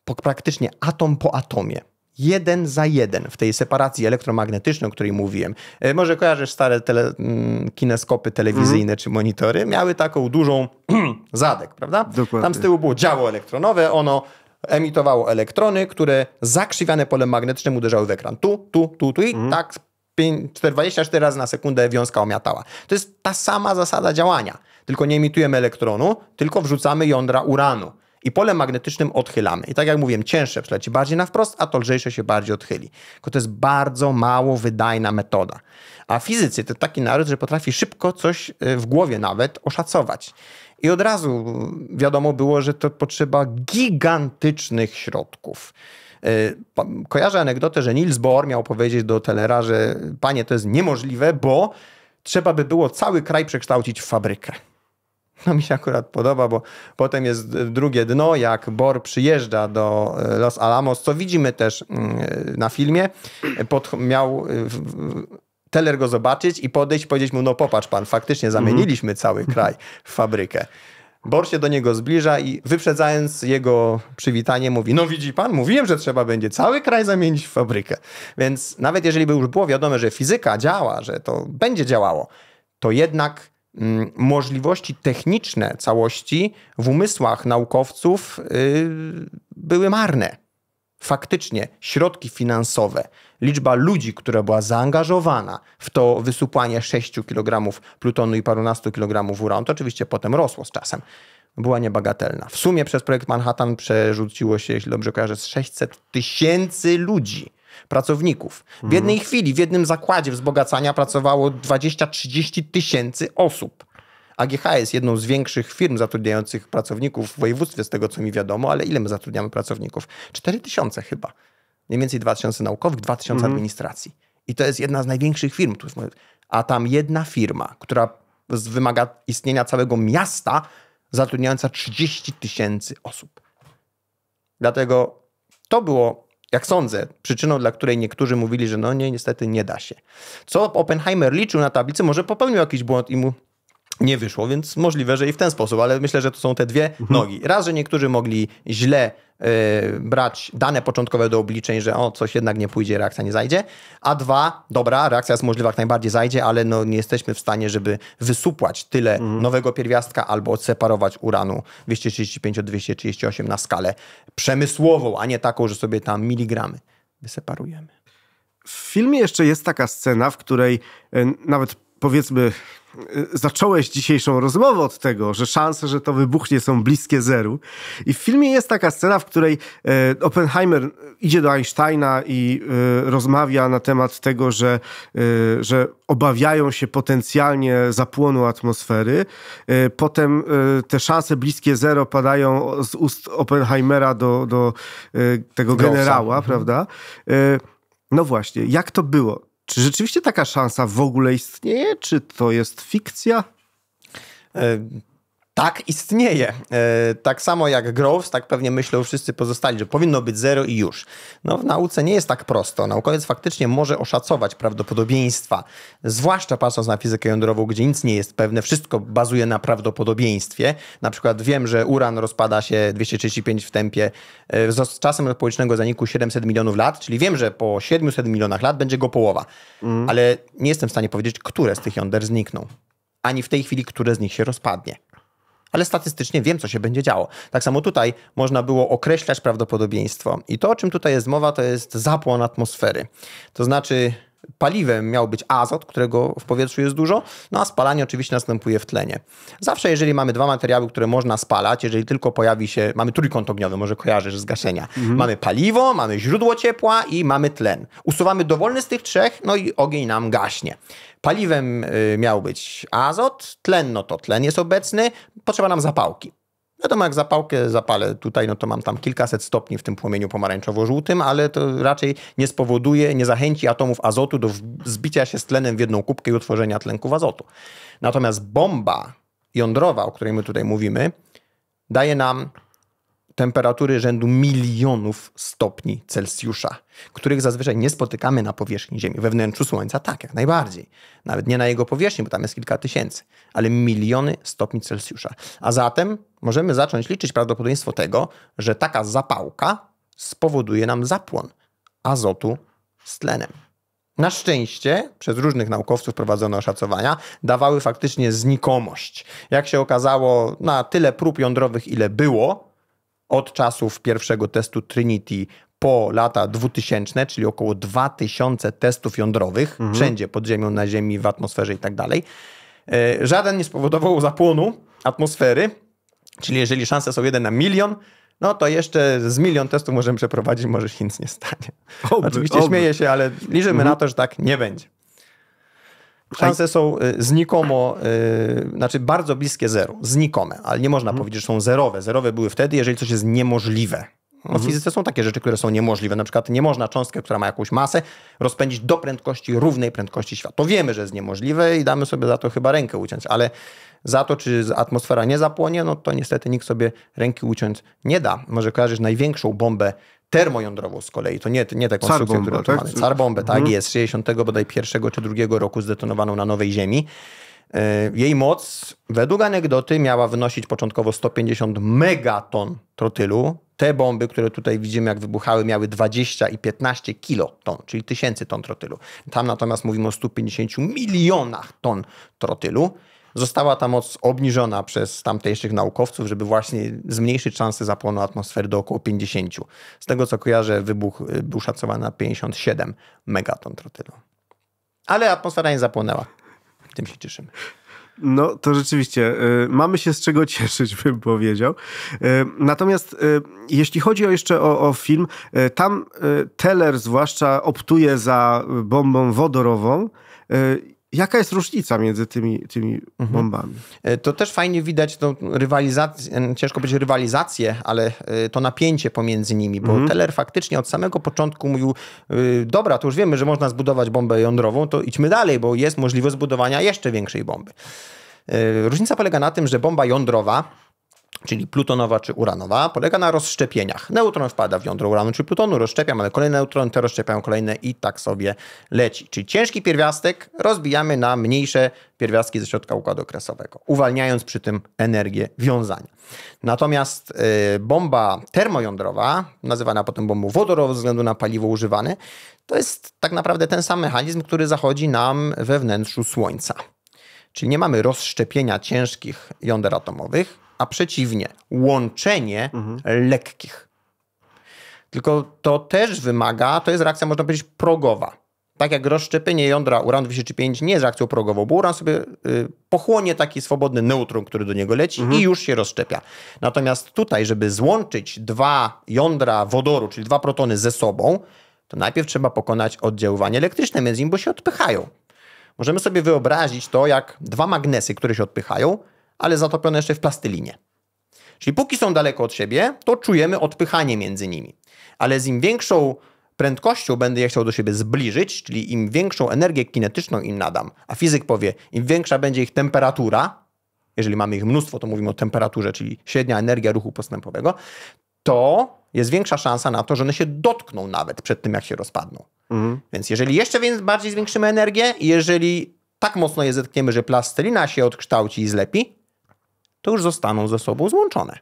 po, praktycznie atom po atomie jeden za jeden w tej separacji elektromagnetycznej, o której mówiłem. E, może kojarzysz stare tele, mm, kineskopy telewizyjne mm. czy monitory? Miały taką dużą zadek, prawda? Dokładnie. Tam z tyłu było działo elektronowe, ono emitowało elektrony, które zakrzywiane polem magnetycznym uderzały w ekran. Tu, tu, tu, tu i mm. tak 5, 24 razy na sekundę wiązka omiatała. To jest ta sama zasada działania, tylko nie emitujemy elektronu, tylko wrzucamy jądra uranu. I polem magnetycznym odchylamy. I tak jak mówiłem, cięższe przeleci bardziej na wprost, a to lżejsze się bardziej odchyli. Tylko to jest bardzo mało wydajna metoda. A fizycy to taki naród, że potrafi szybko coś e, w głowie nawet oszacować. I od razu wiadomo było, że to potrzeba gigantycznych środków. E, kojarzę anegdotę, że Niels Bohr miał powiedzieć do Tellera, że panie, to jest niemożliwe, bo trzeba by było cały kraj przekształcić w fabrykę. No mi się akurat podoba, bo potem jest drugie dno, jak Bor przyjeżdża do e, Los Alamos, co widzimy też mm, na filmie. Pod, miał e, Teller go zobaczyć i podejść, powiedzieć mu, no popatrz pan, faktycznie mhm. zamieniliśmy cały kraj w fabrykę. Bor się do niego zbliża i wyprzedzając jego przywitanie mówi, no widzi pan, mówiłem, że trzeba będzie cały kraj zamienić w fabrykę. Więc nawet jeżeli by już było wiadomo, że fizyka działa, że to będzie działało, to jednak mm, możliwości techniczne całości w umysłach naukowców yy, były marne. Faktycznie środki finansowe, liczba ludzi, która była zaangażowana w to wysupłanie 6 kg plutonu i parunastu kilogramów uranu, to oczywiście potem rosło z czasem, była niebagatelna. W sumie przez projekt Manhattan przerzuciło się, jeśli dobrze kojarzę, z 600 tysięcy ludzi pracowników. W mhm. jednej mm. chwili, w jednym zakładzie wzbogacania pracowało 20-30 tysięcy osób. AGH jest jedną z większych firm zatrudniających pracowników w województwie, z tego co mi wiadomo, ale ile my zatrudniamy pracowników? 4 tysiące chyba mniej więcej 2000 naukowych, 2000 mhm. administracji. I to jest jedna z największych firm. A tam jedna firma, która wymaga istnienia całego miasta, zatrudniająca 30 tysięcy osób. Dlatego to było, jak sądzę, przyczyną, dla której niektórzy mówili, że no nie, niestety nie da się. Co Oppenheimer liczył na tablicy, może popełnił jakiś błąd i mu nie wyszło, więc możliwe, że i w ten sposób, ale myślę, że to są te dwie mhm. nogi. Raz, że niektórzy mogli źle e, brać dane początkowe do obliczeń, że o, coś jednak nie pójdzie, reakcja nie zajdzie, a dwa, dobra, reakcja jest możliwa, jak najbardziej zajdzie, ale no, nie jesteśmy w stanie, żeby wysupłać tyle mhm. nowego pierwiastka albo odseparować uranu 235 od 238 na skalę przemysłową, a nie taką, że sobie tam miligramy wyseparujemy. W filmie jeszcze jest taka scena, w której e, nawet powiedzmy Y, zacząłeś dzisiejszą rozmowę od tego, że szanse, że to wybuchnie są bliskie zeru. I w filmie jest taka scena, w której e, Oppenheimer idzie do Einsteina i e, rozmawia na temat tego, że, e, że obawiają się potencjalnie zapłonu atmosfery. Potem te szanse bliskie zero padają z ust Oppenheimera do, do tego generała, mhm. prawda? No właśnie, jak to było? Czy rzeczywiście taka szansa w ogóle istnieje, czy to jest fikcja? E, tak istnieje. E, tak samo jak Groves, tak pewnie myślą wszyscy pozostali, że powinno być zero i już. No w nauce nie jest tak prosto. Naukowiec faktycznie może oszacować prawdopodobieństwa, zwłaszcza patrząc na fizykę jądrową, gdzie nic nie jest pewne, wszystko bazuje na prawdopodobieństwie. Na przykład wiem, że uran rozpada się 235 w tempie e, z czasem społecznego zaniku 700 milionów lat, czyli wiem, że po 700 milionach lat będzie go połowa. Mm. Ale nie jestem w stanie powiedzieć, które z tych jąder znikną. Ani w tej chwili, które z nich się rozpadnie ale statystycznie wiem, co się będzie działo. Tak samo tutaj można było określać prawdopodobieństwo. I to, o czym tutaj jest mowa, to jest zapłon atmosfery. To znaczy, paliwem miał być azot, którego w powietrzu jest dużo, no a spalanie oczywiście następuje w tlenie. Zawsze, jeżeli mamy dwa materiały, które można spalać, jeżeli tylko pojawi się, mamy trójkąt ogniowy, może kojarzysz z gaszenia. Mhm. Mamy paliwo, mamy źródło ciepła i mamy tlen. Usuwamy dowolny z tych trzech, no i ogień nam gaśnie. Paliwem y, miał być azot, tlen, no to tlen jest obecny, potrzeba nam zapałki. Wiadomo, jak zapałkę zapalę tutaj, no to mam tam kilkaset stopni w tym płomieniu pomarańczowo-żółtym, ale to raczej nie spowoduje, nie zachęci atomów azotu do zbicia się z tlenem w jedną kubkę i utworzenia tlenków azotu. Natomiast bomba jądrowa, o której my tutaj mówimy, daje nam temperatury rzędu milionów stopni Celsjusza, których zazwyczaj nie spotykamy na powierzchni Ziemi. We wnętrzu Słońca tak, jak najbardziej. Nawet nie na jego powierzchni, bo tam jest kilka tysięcy, ale miliony stopni Celsjusza. A zatem możemy zacząć liczyć prawdopodobieństwo tego, że taka zapałka spowoduje nam zapłon azotu z tlenem. Na szczęście przez różnych naukowców prowadzone oszacowania, dawały faktycznie znikomość. Jak się okazało, na tyle prób jądrowych, ile było, od czasów pierwszego testu Trinity po lata 2000, czyli około 2000 testów jądrowych, mhm. wszędzie pod ziemią, na ziemi, w atmosferze i tak dalej. E, żaden nie spowodował zapłonu atmosfery, czyli jeżeli szanse są 1 na milion, no to jeszcze z milion testów możemy przeprowadzić, może się nic nie stanie. Oby, Oczywiście oby. śmieję się, ale liczymy mhm. na to, że tak nie będzie. Szanse tak. są y, znikomo, y, znaczy bardzo bliskie zero, znikome, ale nie można mhm. powiedzieć, że są zerowe. Zerowe były wtedy, jeżeli coś jest niemożliwe. No, mhm. W fizyce są takie rzeczy, które są niemożliwe. Na przykład nie można cząstkę, która ma jakąś masę, rozpędzić do prędkości równej prędkości światła. To wiemy, że jest niemożliwe i damy sobie za to chyba rękę uciąć, ale za to, czy atmosfera nie zapłonie, no to niestety nikt sobie ręki uciąć nie da. Może kojarzysz największą bombę termojądrową z kolei, to nie, nie tę konstrukcję, Car którą tak? mamy. Carbombę, tak, mhm. jest pierwszego czy drugiego roku zdetonowaną na Nowej Ziemi. E, jej moc, według anegdoty, miała wynosić początkowo 150 megaton trotylu. Te bomby, które tutaj widzimy, jak wybuchały, miały 20 i 15 kiloton, czyli tysięcy ton trotylu. Tam natomiast mówimy o 150 milionach ton trotylu. Została ta moc obniżona przez tamtejszych naukowców, żeby właśnie zmniejszyć szanse zapłonu atmosfery do około 50. Z tego co kojarzę, wybuch y, był szacowany na 57 megaton trotylu. Ale atmosfera nie zapłonęła. Tym się cieszymy. No to rzeczywiście, y, mamy się z czego cieszyć, bym powiedział. Y, natomiast y, jeśli chodzi o jeszcze o, o film, y, tam y, Teller zwłaszcza optuje za bombą wodorową Jaka jest różnica między tymi, tymi mhm. bombami? E, to też fajnie widać tą rywalizację, e, ciężko być rywalizację, ale e, to napięcie pomiędzy nimi, bo mm. Teller faktycznie od samego początku mówił, y, dobra, to już wiemy, że można zbudować bombę jądrową, to idźmy dalej, bo jest możliwość zbudowania jeszcze większej bomby. Różnica polega na tym, że bomba jądrowa czyli plutonowa czy uranowa, polega na rozszczepieniach. Neutron wpada w jądro uranu czy plutonu, rozszczepiam, ale kolejne neutrony te rozszczepiają kolejne i tak sobie leci. Czyli ciężki pierwiastek rozbijamy na mniejsze pierwiastki ze środka układu okresowego, uwalniając przy tym energię wiązania. Natomiast y, bomba termojądrowa, nazywana potem bombą wodorową ze względu na paliwo używane, to jest tak naprawdę ten sam mechanizm, który zachodzi nam we wnętrzu Słońca. Czyli nie mamy rozszczepienia ciężkich jąder atomowych, a przeciwnie, łączenie mhm. lekkich. Tylko to też wymaga, to jest reakcja, można powiedzieć, progowa. Tak jak rozszczepienie jądra uranu-235 nie jest reakcją progową, bo uran sobie y, pochłonie taki swobodny neutron, który do niego leci mhm. i już się rozszczepia. Natomiast tutaj, żeby złączyć dwa jądra wodoru, czyli dwa protony ze sobą, to najpierw trzeba pokonać oddziaływanie elektryczne między nimi, bo się odpychają. Możemy sobie wyobrazić to, jak dwa magnesy, które się odpychają, ale zatopione jeszcze w plastylinie. Czyli póki są daleko od siebie, to czujemy odpychanie między nimi. Ale z im większą prędkością będę je chciał do siebie zbliżyć, czyli im większą energię kinetyczną im nadam, a fizyk powie, im większa będzie ich temperatura, jeżeli mamy ich mnóstwo, to mówimy o temperaturze, czyli średnia energia ruchu postępowego, to jest większa szansa na to, że one się dotkną nawet przed tym, jak się rozpadną. Mhm. Więc jeżeli jeszcze bardziej zwiększymy energię, jeżeli tak mocno je zetkniemy, że plastelina się odkształci i zlepi, to już zostaną ze sobą złączone.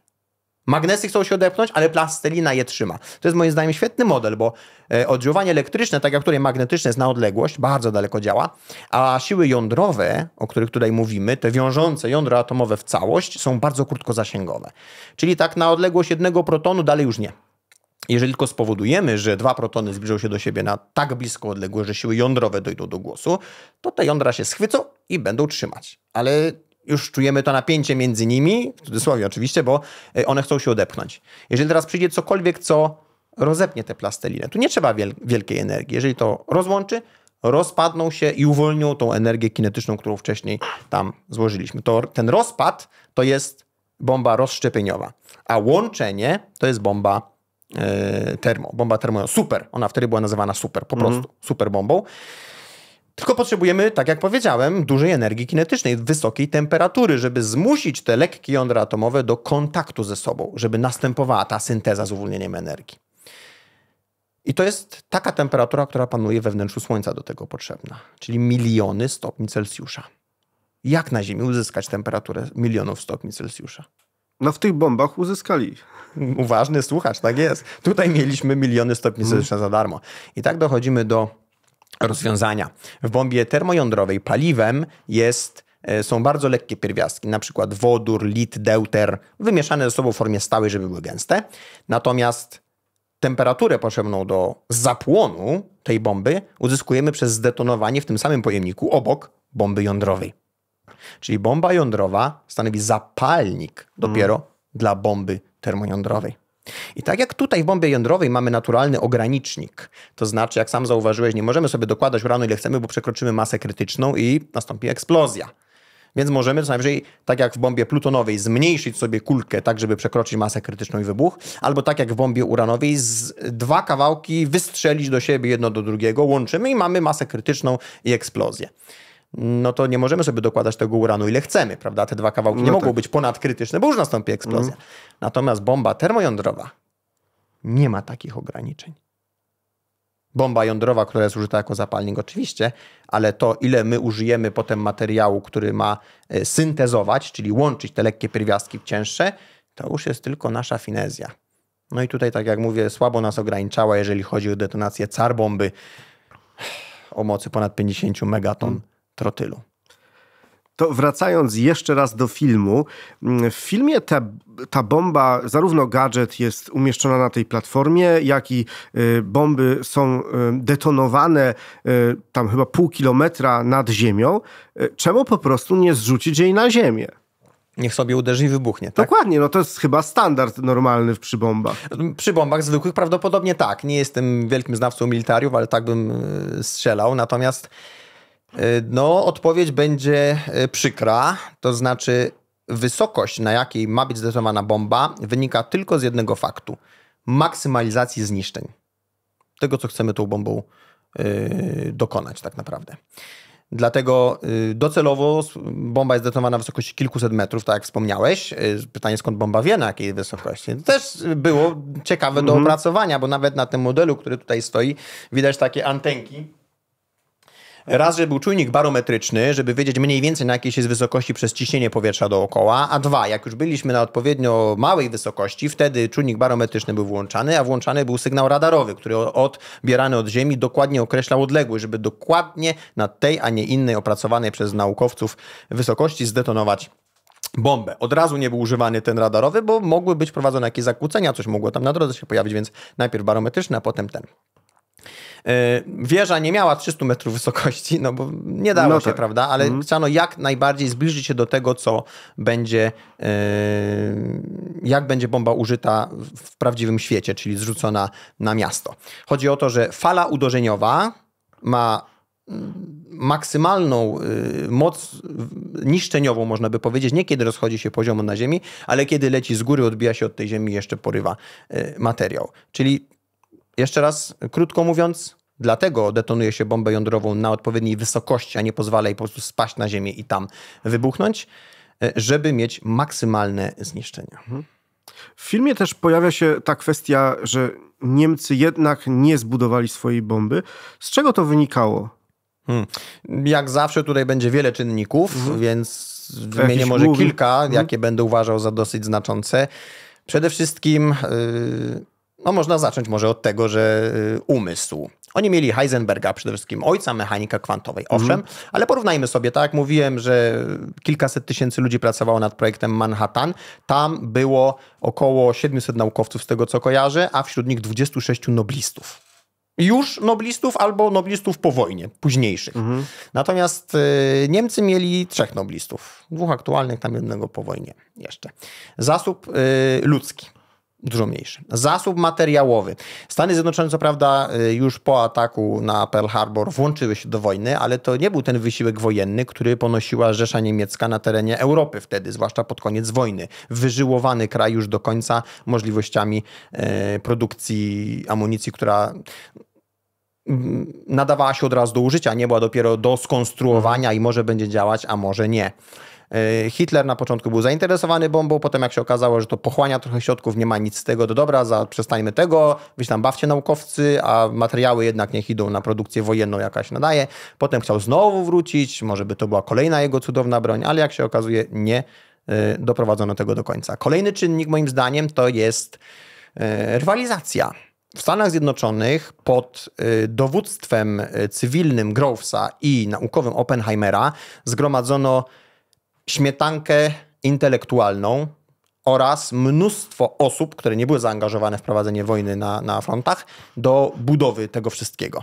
Magnesy chcą się odepchnąć, ale plastelina je trzyma. To jest moim zdaniem świetny model, bo e, oddziaływanie elektryczne, tak jak które magnetyczne jest na odległość, bardzo daleko działa, a siły jądrowe, o których tutaj mówimy, te wiążące jądro atomowe w całość, są bardzo krótkozasięgowe. Czyli tak na odległość jednego protonu dalej już nie. Jeżeli tylko spowodujemy, że dwa protony zbliżą się do siebie na tak blisko odległość, że siły jądrowe dojdą do głosu, to te jądra się schwycą i będą trzymać. Ale już czujemy to napięcie między nimi, w cudzysłowie oczywiście, bo e, one chcą się odepchnąć. Jeżeli teraz przyjdzie cokolwiek, co rozepnie tę plastelinę, tu nie trzeba wiel wielkiej energii. Jeżeli to rozłączy, rozpadną się i uwolnią tą energię kinetyczną, którą wcześniej tam złożyliśmy. To, ten rozpad to jest bomba rozszczepieniowa, a łączenie to jest bomba yy, termo, bomba termo. Super, ona wtedy była nazywana super, po mm -hmm. prostu super bombą. Tylko potrzebujemy, tak jak powiedziałem, dużej energii kinetycznej, wysokiej temperatury, żeby zmusić te lekkie jądra atomowe do kontaktu ze sobą, żeby następowała ta synteza z uwolnieniem energii. I to jest taka temperatura, która panuje we wnętrzu Słońca do tego potrzebna, czyli miliony stopni Celsjusza. Jak na Ziemi uzyskać temperaturę milionów stopni Celsjusza? No w tych bombach uzyskali. Uważny słuchacz, tak jest. Tutaj mieliśmy miliony stopni Celsjusza za darmo. I tak dochodzimy do rozwiązania. W bombie termojądrowej paliwem jest, e, są bardzo lekkie pierwiastki, na przykład wodór, lit, deuter, wymieszane ze sobą w formie stałej, żeby były gęste. Natomiast temperaturę potrzebną do zapłonu tej bomby uzyskujemy przez zdetonowanie w tym samym pojemniku obok bomby jądrowej. Czyli bomba jądrowa stanowi zapalnik dopiero mm. dla bomby termojądrowej. I tak jak tutaj w bombie jądrowej mamy naturalny ogranicznik, to znaczy, jak sam zauważyłeś, nie możemy sobie dokładać uranu ile chcemy, bo przekroczymy masę krytyczną i nastąpi eksplozja. Więc możemy co najwyżej, tak jak w bombie plutonowej, zmniejszyć sobie kulkę, tak żeby przekroczyć masę krytyczną i wybuch, albo tak jak w bombie uranowej, z dwa kawałki wystrzelić do siebie jedno do drugiego, łączymy i mamy masę krytyczną i eksplozję no to nie możemy sobie dokładać tego uranu ile chcemy, prawda? Te dwa kawałki nie no mogą tak. być ponadkrytyczne, bo już nastąpi eksplozja. Mm. Natomiast bomba termojądrowa nie ma takich ograniczeń. Bomba jądrowa, która jest użyta jako zapalnik, oczywiście, ale to, ile my użyjemy potem materiału, który ma e, syntezować, czyli łączyć te lekkie pierwiastki w cięższe, to już jest tylko nasza finezja. No i tutaj, tak jak mówię, słabo nas ograniczała, jeżeli chodzi o detonację car bomby o mocy ponad 50 megaton trotylu. To wracając jeszcze raz do filmu. Mm, w filmie ta, ta bomba, zarówno gadżet jest umieszczona na tej platformie, jak i y, bomby są y, detonowane y, tam chyba pół kilometra nad ziemią. Czemu po prostu nie zrzucić jej na ziemię? Niech sobie uderzy i wybuchnie. Tak? Dokładnie, no to jest chyba standard normalny przy bombach. Przy bombach zwykłych prawdopodobnie tak. Nie jestem wielkim znawcą militariów, ale tak bym strzelał. Natomiast E, no, odpowiedź będzie e, przykra, to znaczy wysokość, na jakiej ma być zdetonowana bomba, wynika tylko z jednego faktu: maksymalizacji zniszczeń. Tego, co chcemy tą bombą yy, dokonać, tak naprawdę. Dlatego docelowo bomba jest detonowana na wysokości kilkuset metrów, tak jak wspomniałeś. Pytanie, skąd bomba wie, na jakiej wysokości. też było ciekawe mm -hmm. do mhm. opracowania, bo nawet na tym modelu, który tutaj stoi, widać takie antenki Mhm. Raz, że był czujnik barometryczny, żeby wiedzieć mniej więcej na jakiej jest wysokości przez ciśnienie powietrza dookoła, a dwa, jak już byliśmy na odpowiednio małej wysokości, wtedy czujnik barometryczny był włączany, a włączany był sygnał radarowy, który odbierany od Ziemi dokładnie określał odległość, żeby dokładnie na tej, a nie innej opracowanej przez naukowców wysokości zdetonować bombę. Od razu nie był używany ten radarowy, bo mogły być prowadzone jakieś zakłócenia, coś mogło tam na drodze się pojawić, więc najpierw barometryczny, a potem ten. Yy, wieża nie miała 300 metrów wysokości, no bo nie dało no się, tak. prawda? Ale mm. chciano jak najbardziej zbliżyć się do tego, co będzie, yy, jak będzie bomba użyta w prawdziwym świecie, czyli zrzucona na miasto. Chodzi o to, że fala uderzeniowa ma mm, maksymalną yy, moc niszczeniową, można by powiedzieć, nie kiedy rozchodzi się poziomo na Ziemi, ale kiedy leci z góry, odbija się od tej Ziemi i jeszcze porywa materiał. Czyli jeszcze raz, krótko mówiąc, dlatego detonuje się bombę jądrową na odpowiedniej wysokości, a nie pozwala jej po prostu spaść na ziemię i tam wybuchnąć, e, żeby mieć maksymalne zniszczenia. Mhm. W filmie też pojawia się ta kwestia, że Niemcy jednak nie zbudowali swojej bomby. Z czego to wynikało? Hmm. Jak zawsze tutaj będzie wiele czynników, mhm. więc wymienię może mówi. kilka, mhm. jakie będę uważał za dosyć znaczące. Przede wszystkim. Yy no można zacząć może od tego, że y, umysł. Oni mieli Heisenberga, przede wszystkim ojca mechanika kwantowej, mhm. owszem, mm. ale porównajmy sobie, tak jak mówiłem, że kilkaset tysięcy ludzi pracowało nad projektem Manhattan. Tam było około 700 naukowców, z tego co kojarzę, a wśród nich 26 noblistów już noblistów albo noblistów po wojnie, późniejszych. Mhm. Natomiast y, Niemcy mieli trzech noblistów, dwóch aktualnych, tam jednego po wojnie jeszcze. Zasób y, ludzki dużo mniejszy. Zasób materiałowy. Stany Zjednoczone, co prawda, y, już po ataku na Pearl Harbor włączyły się do wojny, ale to nie był ten wysiłek wojenny, który ponosiła Rzesza Niemiecka na terenie Europy wtedy, zwłaszcza pod koniec wojny. Wyżyłowany kraj już do końca możliwościami e, produkcji amunicji, która nadawała się od razu do użycia, nie była dopiero do skonstruowania i może będzie działać, a może nie. E, Hitler na początku był zainteresowany bombą, potem jak się okazało, że to pochłania trochę środków, nie ma nic z tego, do dobra, za, przestańmy tego, wyś tam bawcie naukowcy, a materiały jednak niech idą na produkcję wojenną jakaś nadaje. Potem chciał znowu wrócić, może by to była kolejna jego cudowna broń, ale jak się okazuje, nie e, doprowadzono tego do końca. Kolejny czynnik moim zdaniem to jest e, rywalizacja. W Stanach Zjednoczonych pod dowództwem cywilnym Grovesa i naukowym Oppenheimera zgromadzono śmietankę intelektualną oraz mnóstwo osób, które nie były zaangażowane w prowadzenie wojny na, na frontach, do budowy tego wszystkiego.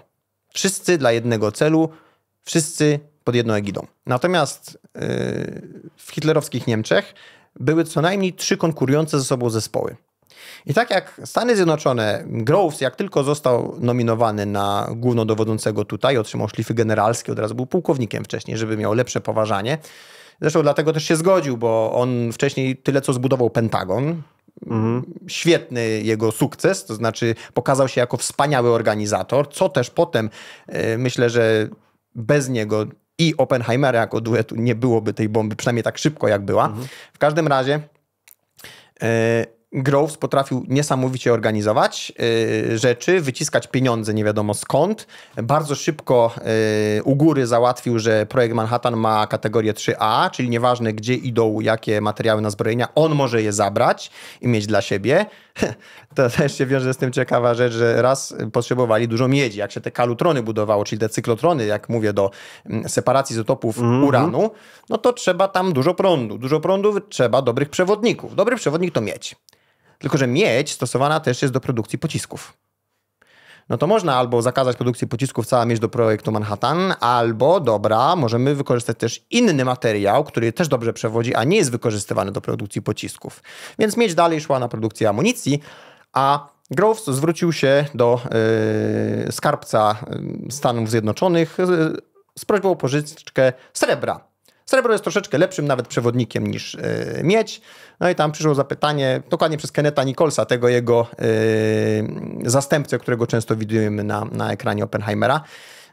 Wszyscy dla jednego celu, wszyscy pod jedną egidą. Natomiast yy, w hitlerowskich Niemczech były co najmniej trzy konkurujące ze sobą zespoły. I tak jak Stany Zjednoczone, Groves, jak tylko został nominowany na głównodowodzącego tutaj, otrzymał szlify generalskie, od razu był pułkownikiem wcześniej, żeby miał lepsze poważanie. Zresztą dlatego też się zgodził, bo on wcześniej tyle co zbudował Pentagon, Mhm. Świetny jego sukces, to znaczy pokazał się jako wspaniały organizator, co też potem yy, myślę, że bez niego i Oppenheimera jako duetu nie byłoby tej bomby, przynajmniej tak szybko jak była. Mhm. W każdym razie e, Groves potrafił niesamowicie organizować y, rzeczy, wyciskać pieniądze nie wiadomo skąd. Bardzo szybko y, u góry załatwił, że projekt Manhattan ma kategorię 3A, czyli nieważne gdzie idą jakie materiały na zbrojenia, on może je zabrać i mieć dla siebie. To też się wiąże z tym ciekawa rzecz, że raz potrzebowali dużo miedzi. Jak się te kalutrony budowało, czyli te cyklotrony, jak mówię, do mm, separacji zotopów mm -hmm. uranu, no to trzeba tam dużo prądu. Dużo prądu trzeba dobrych przewodników. Dobry przewodnik to miedź. Tylko, że miedź stosowana też jest do produkcji pocisków. No to można albo zakazać produkcji pocisków cała miedź do projektu Manhattan, albo dobra, możemy wykorzystać też inny materiał, który też dobrze przewodzi, a nie jest wykorzystywany do produkcji pocisków. Więc miedź dalej szła na produkcję amunicji, a Groves zwrócił się do yy, skarbca yy, Stanów Zjednoczonych yy, z prośbą o pożyczkę srebra. Srebro jest troszeczkę lepszym nawet przewodnikiem niż yy, miedź. No i tam przyszło zapytanie, dokładnie przez Keneta Nicholsa, tego jego yy, zastępcę, którego często widujemy na, na ekranie Oppenheimera,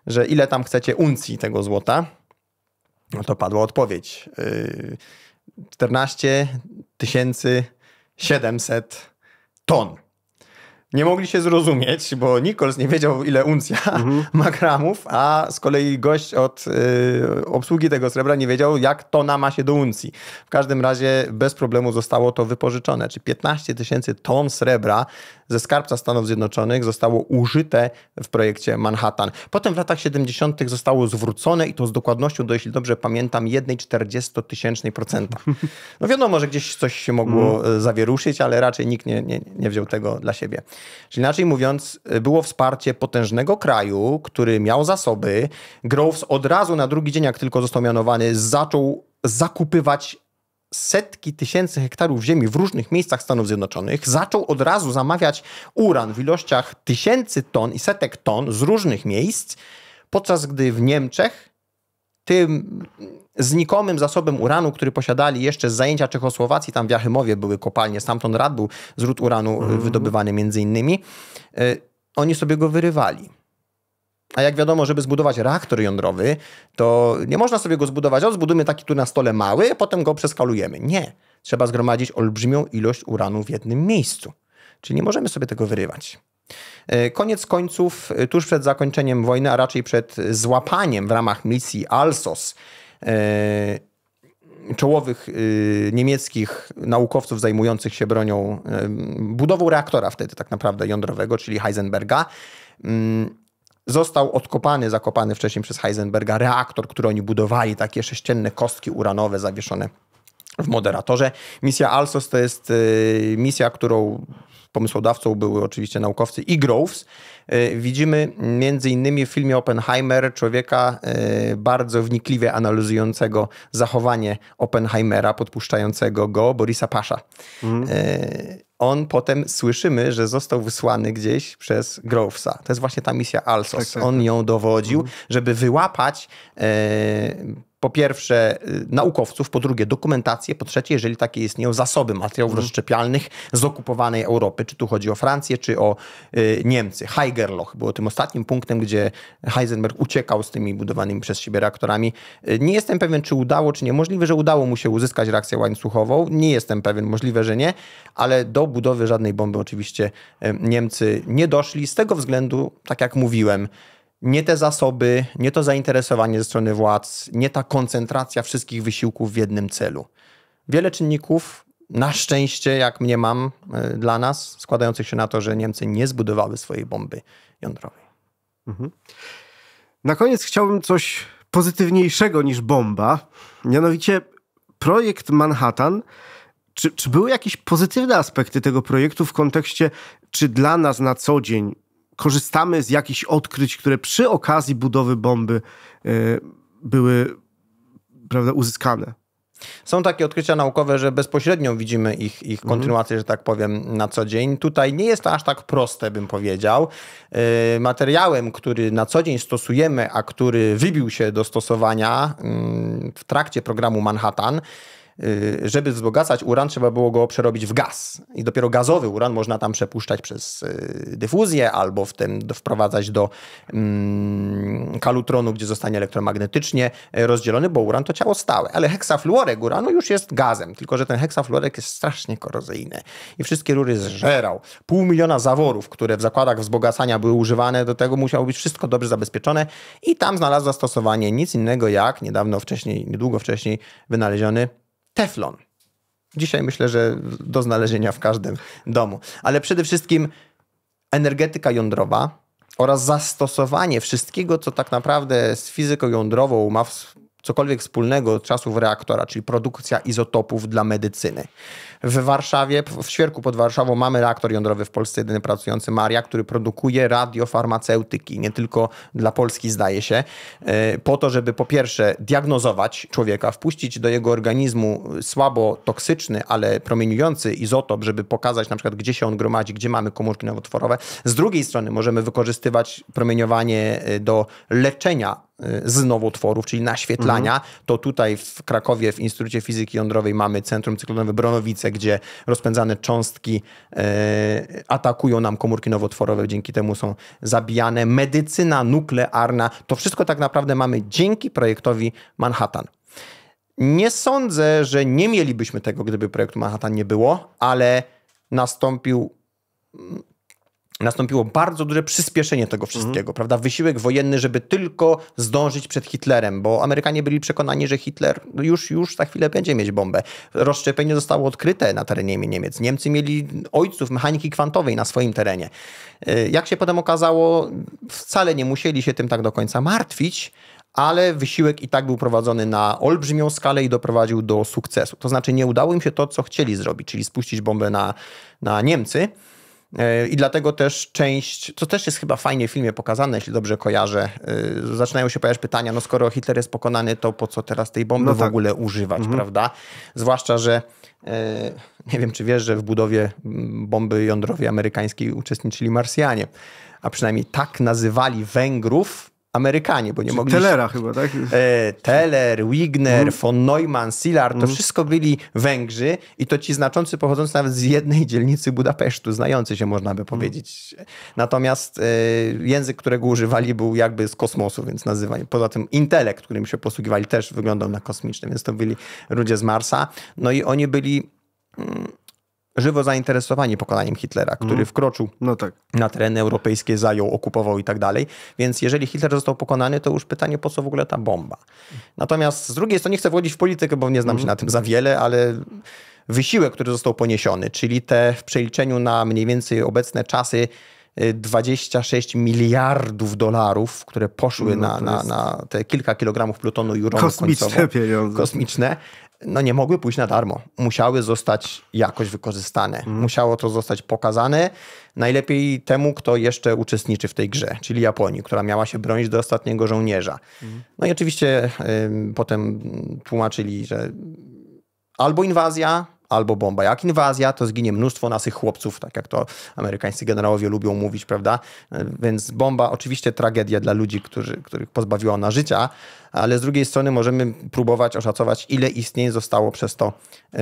że ile tam chcecie uncji tego złota? No to padła odpowiedź. Yy, 14 tysięcy 700 ton. Nie mogli się zrozumieć, bo Nichols nie wiedział, ile uncja mhm. ma gramów, a z kolei gość od y, obsługi tego srebra nie wiedział, jak tona ma się do uncji. W każdym razie bez problemu zostało to wypożyczone. Czy 15 tysięcy ton srebra ze skarbca Stanów Zjednoczonych zostało użyte w projekcie Manhattan. Potem w latach 70. zostało zwrócone i to z dokładnością do, jeśli dobrze pamiętam, 1,40 tysięcznej procenta. No wiadomo, że gdzieś coś się mogło mhm. e, zawieruszyć, ale raczej nikt nie, nie, nie wziął tego dla siebie. Czyli inaczej mówiąc, e, było wsparcie potężnego kraju, który miał zasoby. Groves od razu na drugi dzień, jak tylko został mianowany, zaczął zakupywać setki tysięcy hektarów ziemi w różnych miejscach Stanów Zjednoczonych, zaczął od razu zamawiać uran w ilościach tysięcy ton i setek ton z różnych miejsc, podczas gdy w Niemczech tym znikomym zasobem uranu, który posiadali jeszcze z zajęcia Czechosłowacji, tam w Jachymowie były kopalnie, stamtąd rad był zród uranu mm. wydobywany między innymi, y, oni sobie go wyrywali. A jak wiadomo, żeby zbudować reaktor jądrowy, to nie można sobie go zbudować, o zbudujmy taki tu na stole mały, potem go przeskalujemy. Nie. Trzeba zgromadzić olbrzymią ilość uranu w jednym miejscu. Czyli nie możemy sobie tego wyrywać. E, koniec końców, e, tuż przed zakończeniem wojny, a raczej przed złapaniem w ramach misji ALSOS e, czołowych niemieckich naukowców zajmujących się bronią, budową reaktora wtedy tak naprawdę jądrowego, czyli Heisenberga, mm, został odkopany, zakopany wcześniej przez Heisenberga reaktor, który oni budowali, takie sześcienne kostki uranowe zawieszone w moderatorze. Misja ALSOS to jest y, misja, którą pomysłodawcą były oczywiście naukowcy i Groves, e, widzimy między innymi w filmie Oppenheimer człowieka e, bardzo wnikliwie analizującego zachowanie Oppenheimera, podpuszczającego go Borisa Pasza. Mm. On potem słyszymy, że został wysłany gdzieś przez Grovesa. To jest właśnie ta misja Alsos. Tak, tak, On tak. ją dowodził, mm. żeby wyłapać po pierwsze y, naukowców, po drugie dokumentację, po trzecie, jeżeli takie istnieją, zasoby materiałów mm. rozszczepialnych z okupowanej Europy, czy tu chodzi o Francję, czy o y, Niemcy. Heigerloch było tym ostatnim punktem, gdzie Heisenberg uciekał z tymi budowanymi przez siebie reaktorami. Y, nie jestem pewien, czy udało, czy nie. Możliwe, że udało mu się uzyskać reakcję łańcuchową. Nie jestem pewien, możliwe, że nie, ale do budowy żadnej bomby oczywiście y, Niemcy nie doszli. Z tego względu, tak jak mówiłem, nie te zasoby, nie to zainteresowanie ze strony władz, nie ta koncentracja wszystkich wysiłków w jednym celu. Wiele czynników, na szczęście, jak mnie mam, e, dla nas, składających się na to, że Niemcy nie zbudowały swojej bomby jądrowej. Mhm. Na koniec chciałbym coś pozytywniejszego niż bomba, mianowicie projekt Manhattan. Czy, czy były jakieś pozytywne aspekty tego projektu w kontekście, czy dla nas na co dzień korzystamy z jakichś odkryć, które przy okazji budowy bomby e, były prawda, uzyskane. Są takie odkrycia naukowe, że bezpośrednio widzimy ich, ich mhm. kontynuację, mm. że tak powiem, na co dzień. Tutaj nie jest to aż tak proste, bym powiedział. Yy, materiałem, który na co dzień stosujemy, a który wybił się do stosowania yy, w trakcie programu Manhattan, Y, żeby wzbogacać uran, trzeba było go przerobić w gaz. I dopiero gazowy uran można tam przepuszczać przez y, dyfuzję albo w tym wprowadzać do mm, kalutronu, gdzie zostanie elektromagnetycznie y, rozdzielony, bo uran to ciało stałe. Ale heksafluorek uranu już jest gazem, tylko że ten heksafluorek jest strasznie korozyjny i wszystkie rury zżerał. Pół miliona zaworów, które w zakładach wzbogacania były używane, do tego musiało być wszystko dobrze zabezpieczone i tam znalazł zastosowanie nic innego jak niedawno wcześniej, niedługo wcześniej wynaleziony Teflon. Dzisiaj myślę, że do znalezienia w każdym domu. Ale przede wszystkim energetyka jądrowa oraz zastosowanie wszystkiego, co tak naprawdę z fizyką jądrową ma cokolwiek wspólnego od czasów reaktora, czyli produkcja izotopów dla medycyny. W Warszawie, w Świerku pod Warszawą mamy reaktor jądrowy w Polsce, jedyny pracujący Maria, który produkuje radiofarmaceutyki, nie tylko dla Polski zdaje się, e, po to, żeby po pierwsze diagnozować człowieka, wpuścić do jego organizmu słabo toksyczny, ale promieniujący izotop, żeby pokazać na przykład, gdzie się on gromadzi, gdzie mamy komórki nowotworowe. Z drugiej strony możemy wykorzystywać promieniowanie e, do leczenia z nowotworów, czyli naświetlania, mhm. to tutaj w Krakowie w Instytucie Fizyki Jądrowej mamy Centrum Cyklonowe Bronowice, gdzie rozpędzane cząstki e, atakują nam komórki nowotworowe, dzięki temu są zabijane. Medycyna nuklearna, to wszystko tak naprawdę mamy dzięki projektowi Manhattan. Nie sądzę, że nie mielibyśmy tego, gdyby projektu Manhattan nie było, ale nastąpił mm, nastąpiło bardzo duże przyspieszenie tego mhm. wszystkiego, prawda? Wysiłek wojenny, żeby tylko zdążyć przed Hitlerem, bo Amerykanie byli przekonani, że Hitler już, już za chwilę będzie mieć bombę. Rozszczepienie zostało odkryte na terenie Niemiec. Niemcy mieli ojców mechaniki kwantowej na swoim terenie. Y, jak się potem okazało, wcale nie musieli się tym tak do końca martwić, ale wysiłek i tak był prowadzony na olbrzymią skalę i doprowadził do sukcesu. To znaczy nie udało im się to, co chcieli zrobić, czyli spuścić bombę na, na Niemcy, E, I dlatego też część, co też jest chyba fajnie w filmie pokazane, jeśli dobrze kojarzę, e, zaczynają się pojawiać pytania, no skoro Hitler jest pokonany, to po co teraz tej bomby no tak. w ogóle używać, mhm. prawda? Zwłaszcza, że e, nie wiem, czy wiesz, że w budowie bomby jądrowej amerykańskiej uczestniczyli Marsjanie, a przynajmniej tak nazywali Węgrów, Amerykanie, bo nie Czy mogli. Telera chyba, tak? E, Teller, Wigner, mm. von Neumann, Silar, to mm. wszystko byli Węgrzy i to ci znaczący pochodzący nawet z jednej dzielnicy Budapesztu, znający się można by mhm. powiedzieć. Natomiast e, język, którego używali był jakby z kosmosu, więc nazywali. Poza tym intelekt, którym się posługiwali też wyglądał na kosmiczny, więc to byli ludzie z Marsa. No i oni byli mm, żywo zainteresowani pokonaniem Hitlera, który mm. wkroczył no tak. na tereny europejskie, zajął, okupował i tak dalej. Więc jeżeli Hitler został pokonany, to już pytanie, po co w ogóle ta bomba. Natomiast z drugiej strony nie chcę wchodzić w politykę, bo nie znam mm. się na tym za wiele, ale wysiłek, który został poniesiony, czyli te w przeliczeniu na mniej więcej obecne czasy 26 y, miliardów dolarów, które poszły no, na, na, na, te kilka kilogramów plutonu i uronu Kosmiczne końcowo. pieniądze. Kosmiczne no nie mogły pójść na darmo. Musiały zostać jakoś wykorzystane. Mm. Musiało to zostać pokazane najlepiej temu, kto jeszcze uczestniczy w tej grze, czyli Japonii, która miała się bronić do ostatniego żołnierza. Mm. No i oczywiście y, potem tłumaczyli, że albo inwazja, albo bomba. Jak inwazja, to zginie mnóstwo naszych chłopców, tak jak to amerykańscy generałowie lubią mówić, prawda? E, więc bomba oczywiście tragedia dla ludzi, którzy, których pozbawiła ona życia, ale z drugiej strony możemy próbować oszacować, ile istnień zostało przez to yy,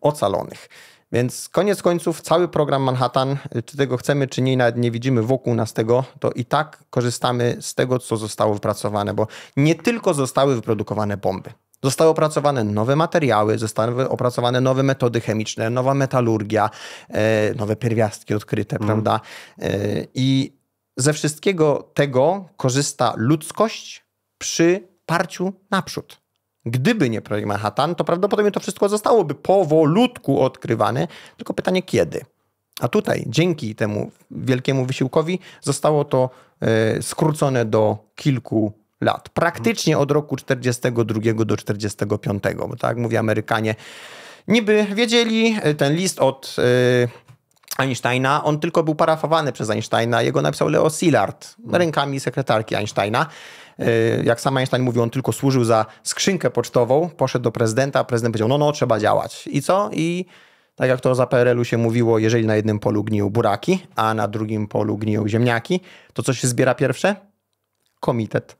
ocalonych. Więc koniec końców cały program Manhattan, czy tego chcemy, czy nie, nawet nie widzimy wokół nas tego, to i tak korzystamy z tego, co zostało wypracowane, bo nie tylko zostały wyprodukowane bomby. Zostały opracowane nowe materiały, zostały opracowane nowe metody chemiczne, nowa metalurgia, e, nowe pierwiastki odkryte, mm. prawda? E, I ze wszystkiego tego korzysta ludzkość przy parciu naprzód. Gdyby nie projekt Manhattan, to prawdopodobnie to wszystko zostałoby powolutku odkrywane, tylko pytanie kiedy. A tutaj dzięki temu wielkiemu wysiłkowi zostało to e, skrócone do kilku lat. Praktycznie od roku 1942 do 1945, bo tak mówią mówi Amerykanie, niby wiedzieli y, ten list od y, Einsteina, on tylko był parafowany przez Einsteina, jego napisał Leo Szilard rękami sekretarki Einsteina. Y, jak sam Einstein mówił, on tylko służył za skrzynkę pocztową, poszedł do prezydenta, prezydent powiedział, no no, trzeba działać. I co? I tak jak to za PRL-u się mówiło, jeżeli na jednym polu gniją buraki, a na drugim polu gniją ziemniaki, to co się zbiera pierwsze? Komitet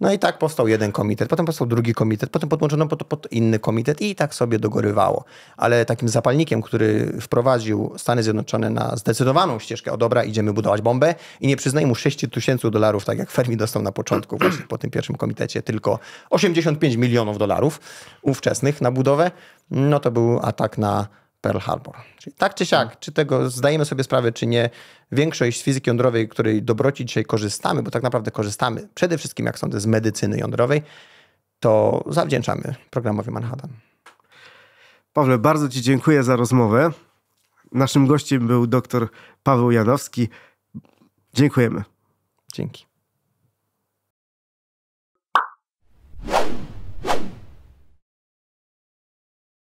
no i tak powstał jeden komitet, potem powstał drugi komitet, potem podłączono pod, pod inny komitet i tak sobie dogorywało. Ale takim zapalnikiem, który wprowadził Stany Zjednoczone na zdecydowaną ścieżkę, o dobra, idziemy budować bombę i nie przyznaj mu 6 tysięcy dolarów, tak jak Fermi dostał na początku, właśnie po tym pierwszym komitecie, tylko 85 milionów dolarów ówczesnych na budowę, no to był atak na Pearl Harbor. Czyli tak czy siak, czy tego zdajemy sobie sprawę, czy nie, większość fizyki jądrowej, której dobroci dzisiaj korzystamy, bo tak naprawdę korzystamy przede wszystkim, jak sądzę, z medycyny jądrowej, to zawdzięczamy programowi Manhattan. Pawle, bardzo Ci dziękuję za rozmowę. Naszym gościem był dr Paweł Janowski. Dziękujemy. Dzięki.